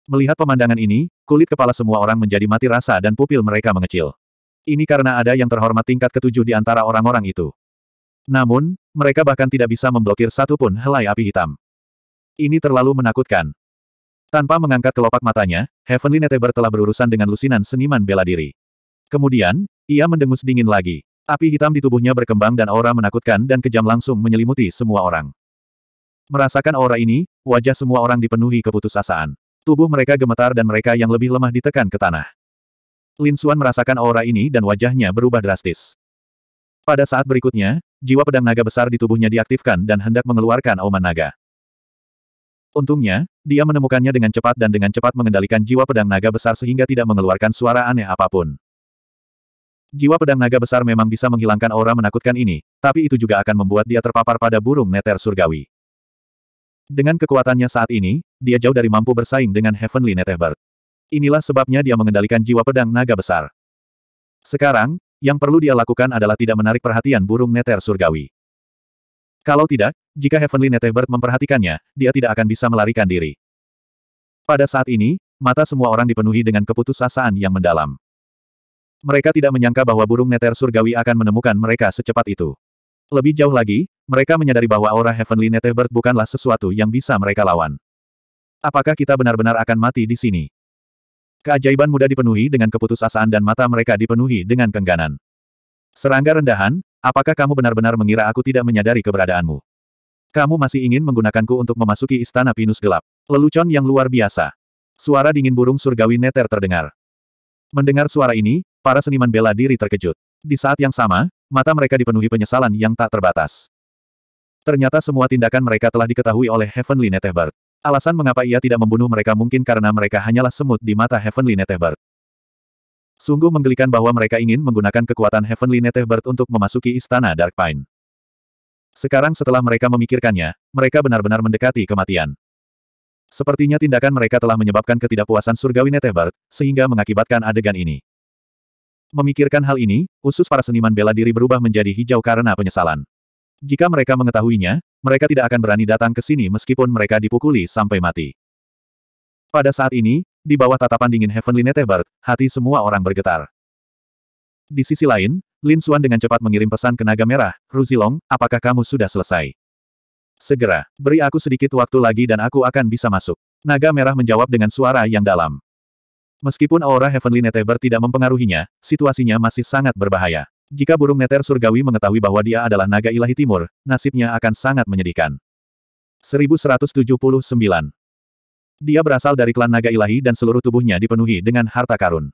Melihat pemandangan ini, kulit kepala semua orang menjadi mati rasa dan pupil mereka mengecil. Ini karena ada yang terhormat tingkat ketujuh di antara orang-orang itu. Namun, mereka bahkan tidak bisa memblokir satu pun helai api hitam. Ini terlalu menakutkan. Tanpa mengangkat kelopak matanya, Heavenly Neteber telah berurusan dengan lusinan seniman bela diri. Kemudian, ia mendengus dingin lagi. Api hitam di tubuhnya berkembang dan aura menakutkan dan kejam langsung menyelimuti semua orang. Merasakan aura ini, wajah semua orang dipenuhi keputusasaan. Tubuh mereka gemetar dan mereka yang lebih lemah ditekan ke tanah. Lin Suan merasakan aura ini dan wajahnya berubah drastis. Pada saat berikutnya, jiwa pedang naga besar di tubuhnya diaktifkan dan hendak mengeluarkan auman naga. Untungnya, dia menemukannya dengan cepat dan dengan cepat mengendalikan jiwa pedang naga besar sehingga tidak mengeluarkan suara aneh apapun. Jiwa pedang naga besar memang bisa menghilangkan aura menakutkan ini, tapi itu juga akan membuat dia terpapar pada burung neter surgawi. Dengan kekuatannya saat ini, dia jauh dari mampu bersaing dengan Heavenly Netherbird. Inilah sebabnya dia mengendalikan jiwa pedang naga besar. Sekarang, yang perlu dia lakukan adalah tidak menarik perhatian burung neter surgawi. Kalau tidak, jika Heavenly Netherbird memperhatikannya, dia tidak akan bisa melarikan diri. Pada saat ini, mata semua orang dipenuhi dengan keputusasaan yang mendalam. Mereka tidak menyangka bahwa burung neter surgawi akan menemukan mereka secepat itu. Lebih jauh lagi, mereka menyadari bahwa aura Heavenly Netherbird bukanlah sesuatu yang bisa mereka lawan. Apakah kita benar-benar akan mati di sini? Keajaiban muda dipenuhi dengan keputusasaan dan mata mereka dipenuhi dengan kengganan. Serangga rendahan, apakah kamu benar-benar mengira aku tidak menyadari keberadaanmu? Kamu masih ingin menggunakanku untuk memasuki istana pinus gelap. Lelucon yang luar biasa. Suara dingin burung surgawi neter terdengar. Mendengar suara ini, para seniman bela diri terkejut. Di saat yang sama, mata mereka dipenuhi penyesalan yang tak terbatas. Ternyata semua tindakan mereka telah diketahui oleh Heavenly Netherbird. Alasan mengapa ia tidak membunuh mereka mungkin karena mereka hanyalah semut di mata Heavenly Netherbird. Sungguh menggelikan bahwa mereka ingin menggunakan kekuatan Heavenly Netherbird untuk memasuki istana Dark Pine. Sekarang setelah mereka memikirkannya, mereka benar-benar mendekati kematian. Sepertinya tindakan mereka telah menyebabkan ketidakpuasan surgawi Netherbird, sehingga mengakibatkan adegan ini. Memikirkan hal ini, usus para seniman bela diri berubah menjadi hijau karena penyesalan. Jika mereka mengetahuinya, mereka tidak akan berani datang ke sini meskipun mereka dipukuli sampai mati. Pada saat ini, di bawah tatapan dingin Heavenly Netebert, hati semua orang bergetar. Di sisi lain, Lin Xuan dengan cepat mengirim pesan ke Naga Merah, Ruzilong, apakah kamu sudah selesai? Segera, beri aku sedikit waktu lagi dan aku akan bisa masuk. Naga Merah menjawab dengan suara yang dalam. Meskipun aura Heavenly Netebert tidak mempengaruhinya, situasinya masih sangat berbahaya. Jika burung neter surgawi mengetahui bahwa dia adalah naga ilahi timur, nasibnya akan sangat menyedihkan. 1179. Dia berasal dari klan naga ilahi dan seluruh tubuhnya dipenuhi dengan harta karun.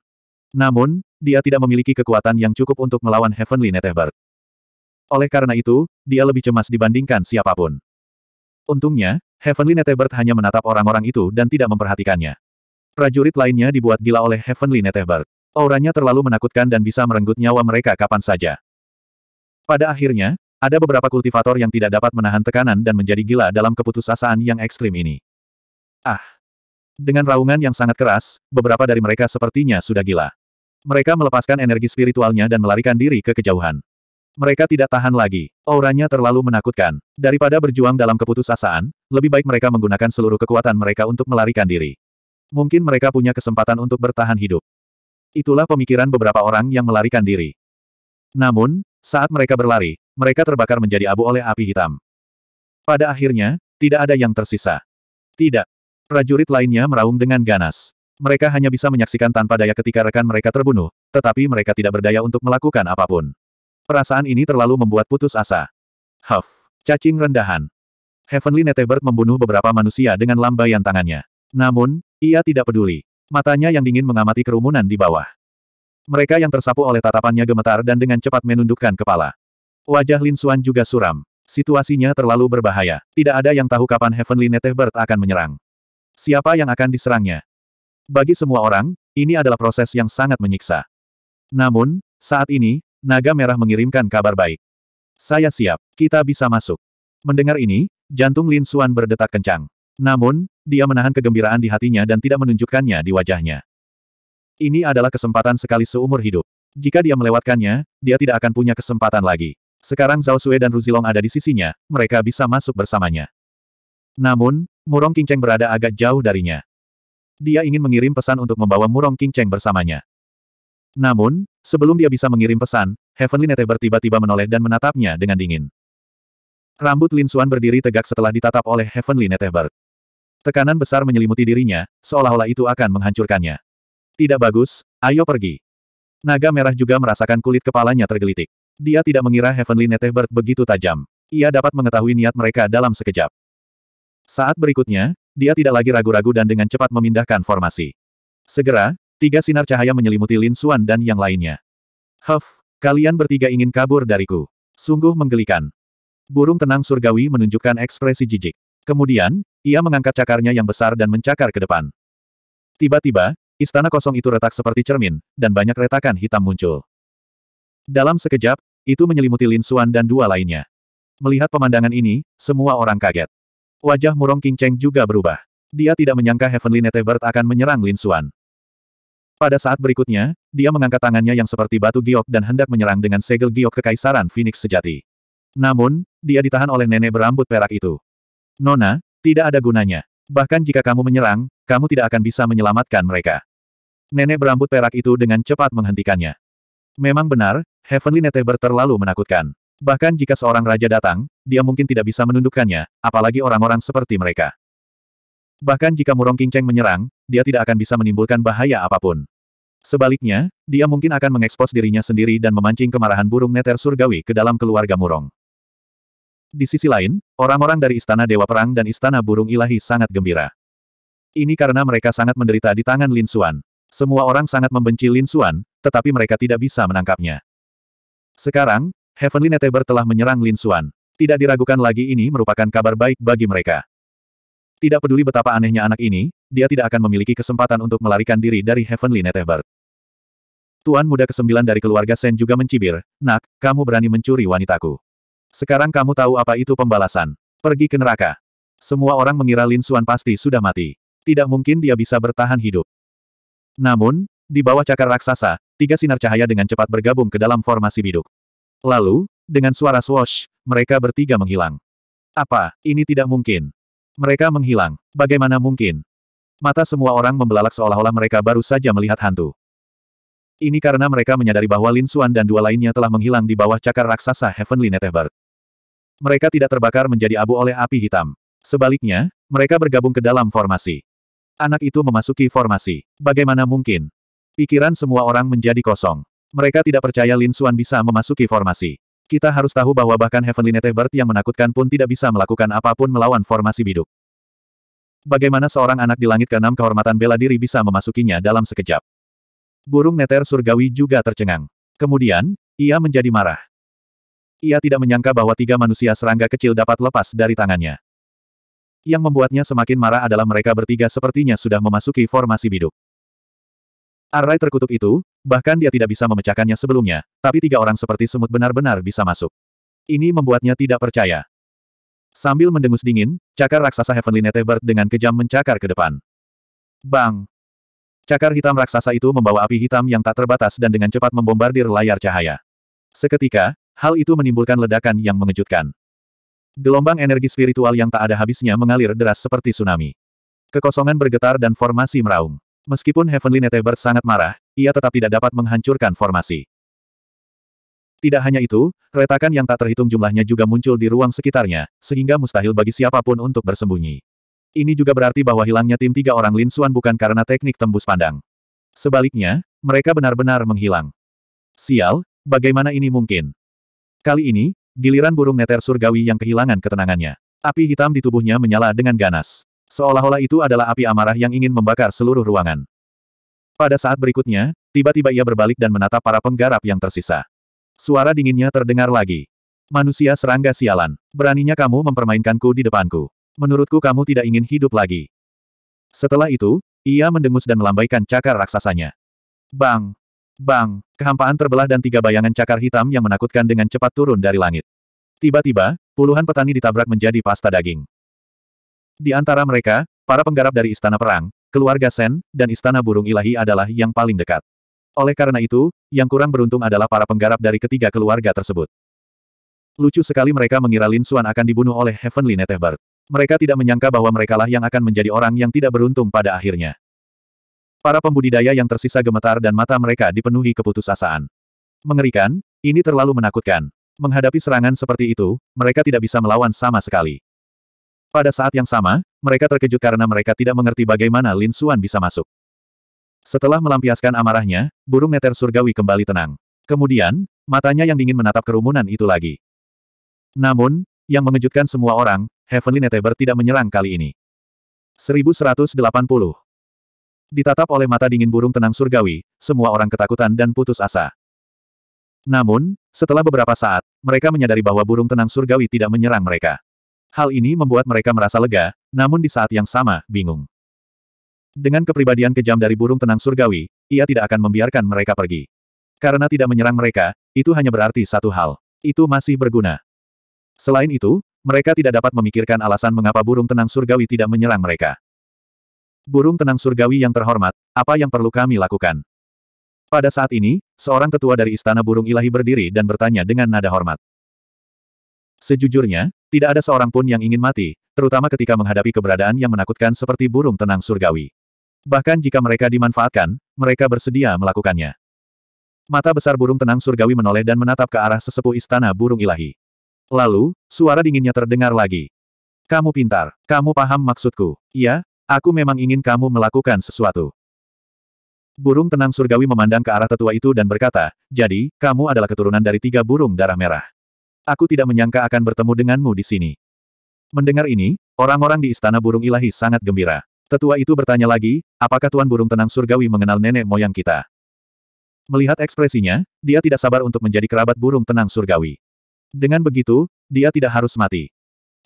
Namun, dia tidak memiliki kekuatan yang cukup untuk melawan Heavenly Netherbird. Oleh karena itu, dia lebih cemas dibandingkan siapapun. Untungnya, Heavenly Netherbird hanya menatap orang-orang itu dan tidak memperhatikannya. Prajurit lainnya dibuat gila oleh Heavenly Netherbird. Auranya terlalu menakutkan dan bisa merenggut nyawa mereka kapan saja. Pada akhirnya, ada beberapa kultivator yang tidak dapat menahan tekanan dan menjadi gila dalam keputusasaan yang ekstrim ini. Ah! Dengan raungan yang sangat keras, beberapa dari mereka sepertinya sudah gila. Mereka melepaskan energi spiritualnya dan melarikan diri ke kejauhan. Mereka tidak tahan lagi. Auranya terlalu menakutkan. Daripada berjuang dalam keputusasaan, lebih baik mereka menggunakan seluruh kekuatan mereka untuk melarikan diri. Mungkin mereka punya kesempatan untuk bertahan hidup. Itulah pemikiran beberapa orang yang melarikan diri. Namun, saat mereka berlari, mereka terbakar menjadi abu oleh api hitam. Pada akhirnya, tidak ada yang tersisa. Tidak. Prajurit lainnya meraung dengan ganas. Mereka hanya bisa menyaksikan tanpa daya ketika rekan mereka terbunuh, tetapi mereka tidak berdaya untuk melakukan apapun. Perasaan ini terlalu membuat putus asa. Huff. Cacing rendahan. Heavenly Netebert membunuh beberapa manusia dengan lambaian tangannya. Namun, ia tidak peduli. Matanya yang dingin mengamati kerumunan di bawah. Mereka yang tersapu oleh tatapannya gemetar dan dengan cepat menundukkan kepala. Wajah Lin Xuan juga suram. Situasinya terlalu berbahaya. Tidak ada yang tahu kapan Heavenly Netehbert akan menyerang. Siapa yang akan diserangnya? Bagi semua orang, ini adalah proses yang sangat menyiksa. Namun, saat ini, naga merah mengirimkan kabar baik. Saya siap, kita bisa masuk. Mendengar ini, jantung Lin Xuan berdetak kencang. Namun, dia menahan kegembiraan di hatinya dan tidak menunjukkannya di wajahnya. Ini adalah kesempatan sekali seumur hidup. Jika dia melewatkannya, dia tidak akan punya kesempatan lagi. Sekarang Zhao Sui dan Ruzilong ada di sisinya, mereka bisa masuk bersamanya. Namun, Murong Qingcheng berada agak jauh darinya. Dia ingin mengirim pesan untuk membawa Murong Qingcheng bersamanya. Namun, sebelum dia bisa mengirim pesan, Heavenly Nete tiba tiba menoleh dan menatapnya dengan dingin. Rambut Lin Xuan berdiri tegak setelah ditatap oleh Heavenly Netebert. Tekanan besar menyelimuti dirinya, seolah-olah itu akan menghancurkannya. Tidak bagus, ayo pergi. Naga merah juga merasakan kulit kepalanya tergelitik. Dia tidak mengira Heavenly Netherbird begitu tajam. Ia dapat mengetahui niat mereka dalam sekejap. Saat berikutnya, dia tidak lagi ragu-ragu dan dengan cepat memindahkan formasi. Segera, tiga sinar cahaya menyelimuti Lin Suan dan yang lainnya. Huff, kalian bertiga ingin kabur dariku. Sungguh menggelikan. Burung tenang surgawi menunjukkan ekspresi jijik. Kemudian, ia mengangkat cakarnya yang besar dan mencakar ke depan. Tiba-tiba, istana kosong itu retak seperti cermin, dan banyak retakan hitam muncul. Dalam sekejap, itu menyelimuti Lin Xuan dan dua lainnya. Melihat pemandangan ini, semua orang kaget. Wajah murong King Cheng juga berubah. Dia tidak menyangka Heavenly Netherbird akan menyerang Lin Xuan. Pada saat berikutnya, dia mengangkat tangannya yang seperti batu giok dan hendak menyerang dengan segel giok kekaisaran Phoenix sejati. Namun, dia ditahan oleh nenek berambut perak itu. Nona, tidak ada gunanya. Bahkan jika kamu menyerang, kamu tidak akan bisa menyelamatkan mereka. Nenek berambut perak itu dengan cepat menghentikannya. Memang benar, Heavenly Netheber terlalu menakutkan. Bahkan jika seorang raja datang, dia mungkin tidak bisa menundukkannya, apalagi orang-orang seperti mereka. Bahkan jika Murong Kinceng menyerang, dia tidak akan bisa menimbulkan bahaya apapun. Sebaliknya, dia mungkin akan mengekspos dirinya sendiri dan memancing kemarahan burung neter surgawi ke dalam keluarga Murong. Di sisi lain, orang-orang dari Istana Dewa Perang dan Istana Burung Ilahi sangat gembira. Ini karena mereka sangat menderita di tangan Lin Xuan. Semua orang sangat membenci Lin Xuan, tetapi mereka tidak bisa menangkapnya. Sekarang, Heavenly Netaber telah menyerang Lin Xuan. Tidak diragukan lagi ini merupakan kabar baik bagi mereka. Tidak peduli betapa anehnya anak ini, dia tidak akan memiliki kesempatan untuk melarikan diri dari Heavenly Netaber. Tuan muda kesembilan dari keluarga Sen juga mencibir, Nak, kamu berani mencuri wanitaku. Sekarang kamu tahu apa itu pembalasan. Pergi ke neraka. Semua orang mengira Lin Suan pasti sudah mati. Tidak mungkin dia bisa bertahan hidup. Namun, di bawah cakar raksasa, tiga sinar cahaya dengan cepat bergabung ke dalam formasi biduk. Lalu, dengan suara swash, mereka bertiga menghilang. Apa, ini tidak mungkin. Mereka menghilang. Bagaimana mungkin? Mata semua orang membelalak seolah-olah mereka baru saja melihat hantu. Ini karena mereka menyadari bahwa Lin Xuan dan dua lainnya telah menghilang di bawah cakar raksasa Heavenly Netherbird. Mereka tidak terbakar menjadi abu oleh api hitam. Sebaliknya, mereka bergabung ke dalam formasi. Anak itu memasuki formasi. Bagaimana mungkin? Pikiran semua orang menjadi kosong. Mereka tidak percaya Lin Xuan bisa memasuki formasi. Kita harus tahu bahwa bahkan Heavenly Netherbird yang menakutkan pun tidak bisa melakukan apapun melawan formasi biduk. Bagaimana seorang anak di langit keenam kehormatan bela diri bisa memasukinya dalam sekejap? Burung neter surgawi juga tercengang. Kemudian, ia menjadi marah. Ia tidak menyangka bahwa tiga manusia serangga kecil dapat lepas dari tangannya. Yang membuatnya semakin marah adalah mereka bertiga sepertinya sudah memasuki formasi biduk. Array terkutuk itu, bahkan dia tidak bisa memecahkannya sebelumnya, tapi tiga orang seperti semut benar-benar bisa masuk. Ini membuatnya tidak percaya. Sambil mendengus dingin, cakar raksasa Heavenly Netebert dengan kejam mencakar ke depan. Bang! Cakar hitam raksasa itu membawa api hitam yang tak terbatas dan dengan cepat membombardir layar cahaya. Seketika, hal itu menimbulkan ledakan yang mengejutkan. Gelombang energi spiritual yang tak ada habisnya mengalir deras seperti tsunami. Kekosongan bergetar dan formasi meraung. Meskipun Heavenly Netebert sangat marah, ia tetap tidak dapat menghancurkan formasi. Tidak hanya itu, retakan yang tak terhitung jumlahnya juga muncul di ruang sekitarnya, sehingga mustahil bagi siapapun untuk bersembunyi. Ini juga berarti bahwa hilangnya tim tiga orang Lin Xuan bukan karena teknik tembus pandang. Sebaliknya, mereka benar-benar menghilang. Sial, bagaimana ini mungkin? Kali ini, giliran burung neter surgawi yang kehilangan ketenangannya. Api hitam di tubuhnya menyala dengan ganas. Seolah-olah itu adalah api amarah yang ingin membakar seluruh ruangan. Pada saat berikutnya, tiba-tiba ia berbalik dan menatap para penggarap yang tersisa. Suara dinginnya terdengar lagi. Manusia serangga sialan, beraninya kamu mempermainkanku di depanku. Menurutku kamu tidak ingin hidup lagi. Setelah itu, ia mendengus dan melambaikan cakar raksasanya. Bang! Bang! Kehampaan terbelah dan tiga bayangan cakar hitam yang menakutkan dengan cepat turun dari langit. Tiba-tiba, puluhan petani ditabrak menjadi pasta daging. Di antara mereka, para penggarap dari Istana Perang, keluarga Sen, dan Istana Burung Ilahi adalah yang paling dekat. Oleh karena itu, yang kurang beruntung adalah para penggarap dari ketiga keluarga tersebut. Lucu sekali mereka mengira Lin Xuan akan dibunuh oleh Heavenly Netherbird. Mereka tidak menyangka bahwa merekalah yang akan menjadi orang yang tidak beruntung pada akhirnya. Para pembudidaya yang tersisa gemetar dan mata mereka dipenuhi keputusasaan. Mengerikan, ini terlalu menakutkan. Menghadapi serangan seperti itu, mereka tidak bisa melawan sama sekali. Pada saat yang sama, mereka terkejut karena mereka tidak mengerti bagaimana Lin Xuan bisa masuk. Setelah melampiaskan amarahnya, burung neter surgawi kembali tenang. Kemudian, matanya yang dingin menatap kerumunan itu lagi. Namun, yang mengejutkan semua orang, Heavenly Neteber tidak menyerang kali ini. 1180. Ditatap oleh mata dingin burung tenang surgawi, semua orang ketakutan dan putus asa. Namun, setelah beberapa saat, mereka menyadari bahwa burung tenang surgawi tidak menyerang mereka. Hal ini membuat mereka merasa lega, namun di saat yang sama, bingung. Dengan kepribadian kejam dari burung tenang surgawi, ia tidak akan membiarkan mereka pergi. Karena tidak menyerang mereka, itu hanya berarti satu hal. Itu masih berguna. Selain itu, mereka tidak dapat memikirkan alasan mengapa burung tenang surgawi tidak menyerang mereka. Burung tenang surgawi yang terhormat, apa yang perlu kami lakukan? Pada saat ini, seorang tetua dari Istana Burung Ilahi berdiri dan bertanya dengan nada hormat. Sejujurnya, tidak ada seorang pun yang ingin mati, terutama ketika menghadapi keberadaan yang menakutkan seperti burung tenang surgawi. Bahkan jika mereka dimanfaatkan, mereka bersedia melakukannya. Mata besar burung tenang surgawi menoleh dan menatap ke arah sesepuh Istana Burung Ilahi. Lalu, suara dinginnya terdengar lagi. Kamu pintar, kamu paham maksudku. Iya, aku memang ingin kamu melakukan sesuatu. Burung tenang surgawi memandang ke arah tetua itu dan berkata, jadi, kamu adalah keturunan dari tiga burung darah merah. Aku tidak menyangka akan bertemu denganmu di sini. Mendengar ini, orang-orang di istana burung ilahi sangat gembira. Tetua itu bertanya lagi, apakah Tuan Burung Tenang Surgawi mengenal nenek moyang kita? Melihat ekspresinya, dia tidak sabar untuk menjadi kerabat burung tenang surgawi. Dengan begitu, dia tidak harus mati.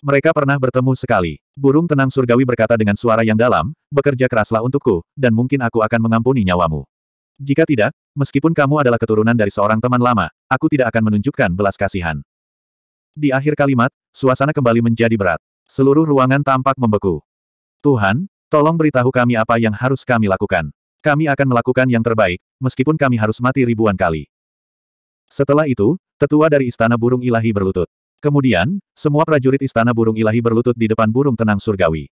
Mereka pernah bertemu sekali. Burung tenang surgawi berkata dengan suara yang dalam, bekerja keraslah untukku, dan mungkin aku akan mengampuni nyawamu. Jika tidak, meskipun kamu adalah keturunan dari seorang teman lama, aku tidak akan menunjukkan belas kasihan. Di akhir kalimat, suasana kembali menjadi berat. Seluruh ruangan tampak membeku. Tuhan, tolong beritahu kami apa yang harus kami lakukan. Kami akan melakukan yang terbaik, meskipun kami harus mati ribuan kali. Setelah itu, Tetua dari Istana Burung Ilahi berlutut. Kemudian, semua prajurit Istana Burung Ilahi berlutut di depan burung tenang surgawi.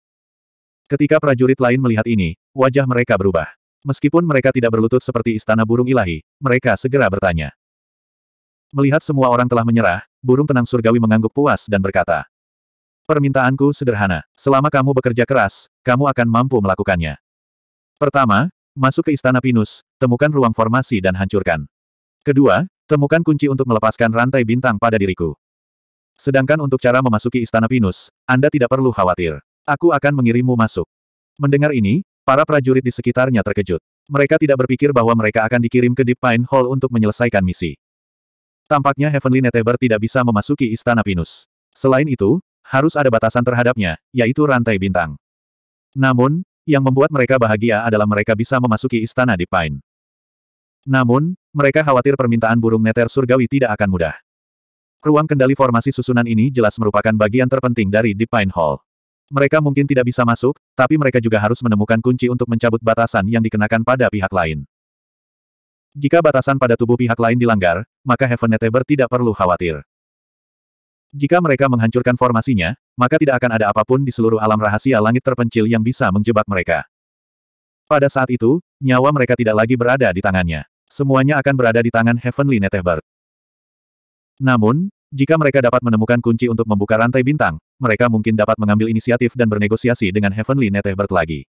Ketika prajurit lain melihat ini, wajah mereka berubah. Meskipun mereka tidak berlutut seperti Istana Burung Ilahi, mereka segera bertanya. Melihat semua orang telah menyerah, burung tenang surgawi mengangguk puas dan berkata, Permintaanku sederhana. Selama kamu bekerja keras, kamu akan mampu melakukannya. Pertama, masuk ke Istana Pinus, temukan ruang formasi dan hancurkan. Kedua, Temukan kunci untuk melepaskan rantai bintang pada diriku. Sedangkan untuk cara memasuki Istana Pinus, Anda tidak perlu khawatir. Aku akan mengirimmu masuk. Mendengar ini, para prajurit di sekitarnya terkejut. Mereka tidak berpikir bahwa mereka akan dikirim ke Deep Pine Hall untuk menyelesaikan misi. Tampaknya Heavenly Neteber tidak bisa memasuki Istana Pinus. Selain itu, harus ada batasan terhadapnya, yaitu rantai bintang. Namun, yang membuat mereka bahagia adalah mereka bisa memasuki Istana Deep Pine. Namun, mereka khawatir permintaan burung neter surgawi tidak akan mudah. Ruang kendali formasi susunan ini jelas merupakan bagian terpenting dari Deep Pine Hall. Mereka mungkin tidak bisa masuk, tapi mereka juga harus menemukan kunci untuk mencabut batasan yang dikenakan pada pihak lain. Jika batasan pada tubuh pihak lain dilanggar, maka Heaven Neteber tidak perlu khawatir. Jika mereka menghancurkan formasinya, maka tidak akan ada apapun di seluruh alam rahasia langit terpencil yang bisa menjebak mereka. Pada saat itu, nyawa mereka tidak lagi berada di tangannya semuanya akan berada di tangan Heavenly Netherbird. Namun, jika mereka dapat menemukan kunci untuk membuka rantai bintang, mereka mungkin dapat mengambil inisiatif dan bernegosiasi dengan Heavenly Netehbert lagi.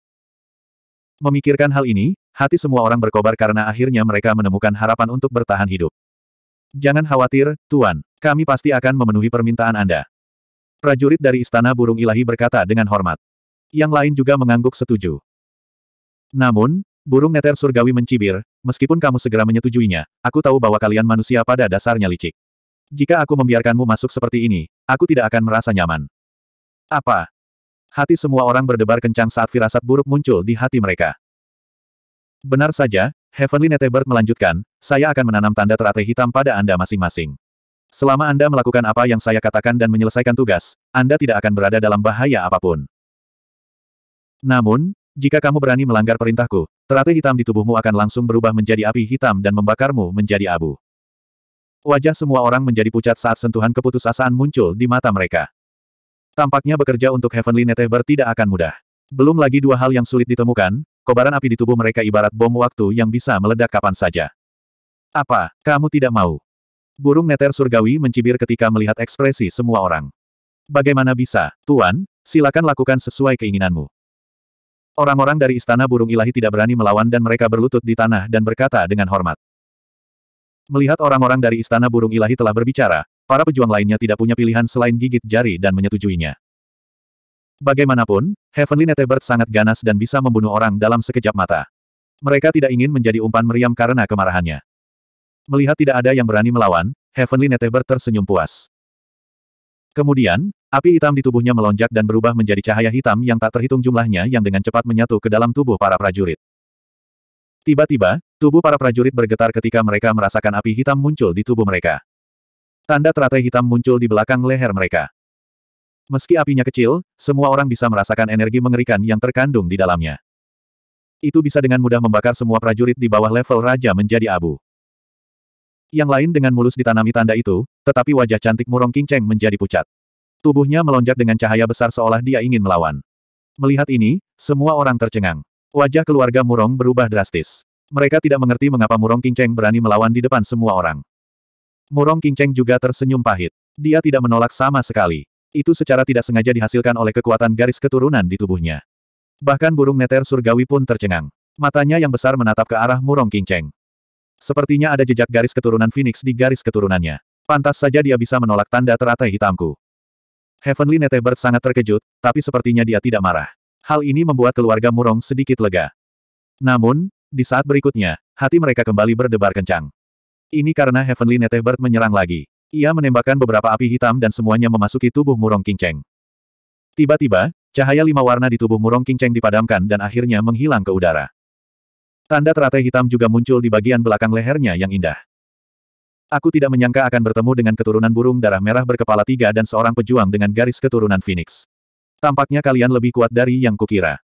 Memikirkan hal ini, hati semua orang berkobar karena akhirnya mereka menemukan harapan untuk bertahan hidup. Jangan khawatir, Tuan. Kami pasti akan memenuhi permintaan Anda. Prajurit dari Istana Burung Ilahi berkata dengan hormat. Yang lain juga mengangguk setuju. Namun, Burung neter surgawi mencibir, meskipun kamu segera menyetujuinya, aku tahu bahwa kalian manusia pada dasarnya licik. Jika aku membiarkanmu masuk seperti ini, aku tidak akan merasa nyaman. Apa? Hati semua orang berdebar kencang saat firasat buruk muncul di hati mereka. Benar saja, Heavenly Netebert melanjutkan, saya akan menanam tanda teratai hitam pada Anda masing-masing. Selama Anda melakukan apa yang saya katakan dan menyelesaikan tugas, Anda tidak akan berada dalam bahaya apapun. Namun, jika kamu berani melanggar perintahku, terate hitam di tubuhmu akan langsung berubah menjadi api hitam dan membakarmu menjadi abu. Wajah semua orang menjadi pucat saat sentuhan keputusasaan muncul di mata mereka. Tampaknya bekerja untuk Heavenly Netheber tidak akan mudah. Belum lagi dua hal yang sulit ditemukan, kobaran api di tubuh mereka ibarat bom waktu yang bisa meledak kapan saja. Apa, kamu tidak mau? Burung neter surgawi mencibir ketika melihat ekspresi semua orang. Bagaimana bisa, Tuan, silakan lakukan sesuai keinginanmu. Orang-orang dari istana burung ilahi tidak berani melawan dan mereka berlutut di tanah dan berkata dengan hormat. Melihat orang-orang dari istana burung ilahi telah berbicara, para pejuang lainnya tidak punya pilihan selain gigit jari dan menyetujuinya. Bagaimanapun, Heavenly Netebird sangat ganas dan bisa membunuh orang dalam sekejap mata. Mereka tidak ingin menjadi umpan meriam karena kemarahannya. Melihat tidak ada yang berani melawan, Heavenly Netebird tersenyum puas. Kemudian, api hitam di tubuhnya melonjak dan berubah menjadi cahaya hitam yang tak terhitung jumlahnya yang dengan cepat menyatu ke dalam tubuh para prajurit. Tiba-tiba, tubuh para prajurit bergetar ketika mereka merasakan api hitam muncul di tubuh mereka. Tanda teratai hitam muncul di belakang leher mereka. Meski apinya kecil, semua orang bisa merasakan energi mengerikan yang terkandung di dalamnya. Itu bisa dengan mudah membakar semua prajurit di bawah level raja menjadi abu. Yang lain dengan mulus ditanami tanda itu, tetapi wajah cantik murong King Cheng menjadi pucat. Tubuhnya melonjak dengan cahaya besar seolah dia ingin melawan. Melihat ini, semua orang tercengang. Wajah keluarga Murong berubah drastis. Mereka tidak mengerti mengapa Murong King Cheng berani melawan di depan semua orang. Murong King Cheng juga tersenyum pahit. Dia tidak menolak sama sekali. Itu secara tidak sengaja dihasilkan oleh kekuatan garis keturunan di tubuhnya. Bahkan burung neter surgawi pun tercengang. Matanya yang besar menatap ke arah Murong King Cheng. Sepertinya ada jejak garis keturunan Phoenix di garis keturunannya. Pantas saja dia bisa menolak tanda teratai hitamku. Heavenly Netebert sangat terkejut, tapi sepertinya dia tidak marah. Hal ini membuat keluarga Murong sedikit lega. Namun, di saat berikutnya, hati mereka kembali berdebar kencang. Ini karena Heavenly Netebert menyerang lagi. Ia menembakkan beberapa api hitam dan semuanya memasuki tubuh Murong Kinceng. Tiba-tiba, cahaya lima warna di tubuh Murong Kinceng dipadamkan dan akhirnya menghilang ke udara. Tanda teratai hitam juga muncul di bagian belakang lehernya yang indah. Aku tidak menyangka akan bertemu dengan keturunan burung darah merah berkepala tiga dan seorang pejuang dengan garis keturunan Phoenix. Tampaknya kalian lebih kuat dari yang kukira.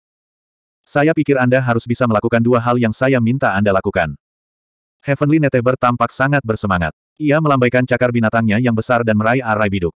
Saya pikir Anda harus bisa melakukan dua hal yang saya minta Anda lakukan. Heavenly Neteber tampak sangat bersemangat. Ia melambaikan cakar binatangnya yang besar dan meraih arai biduk.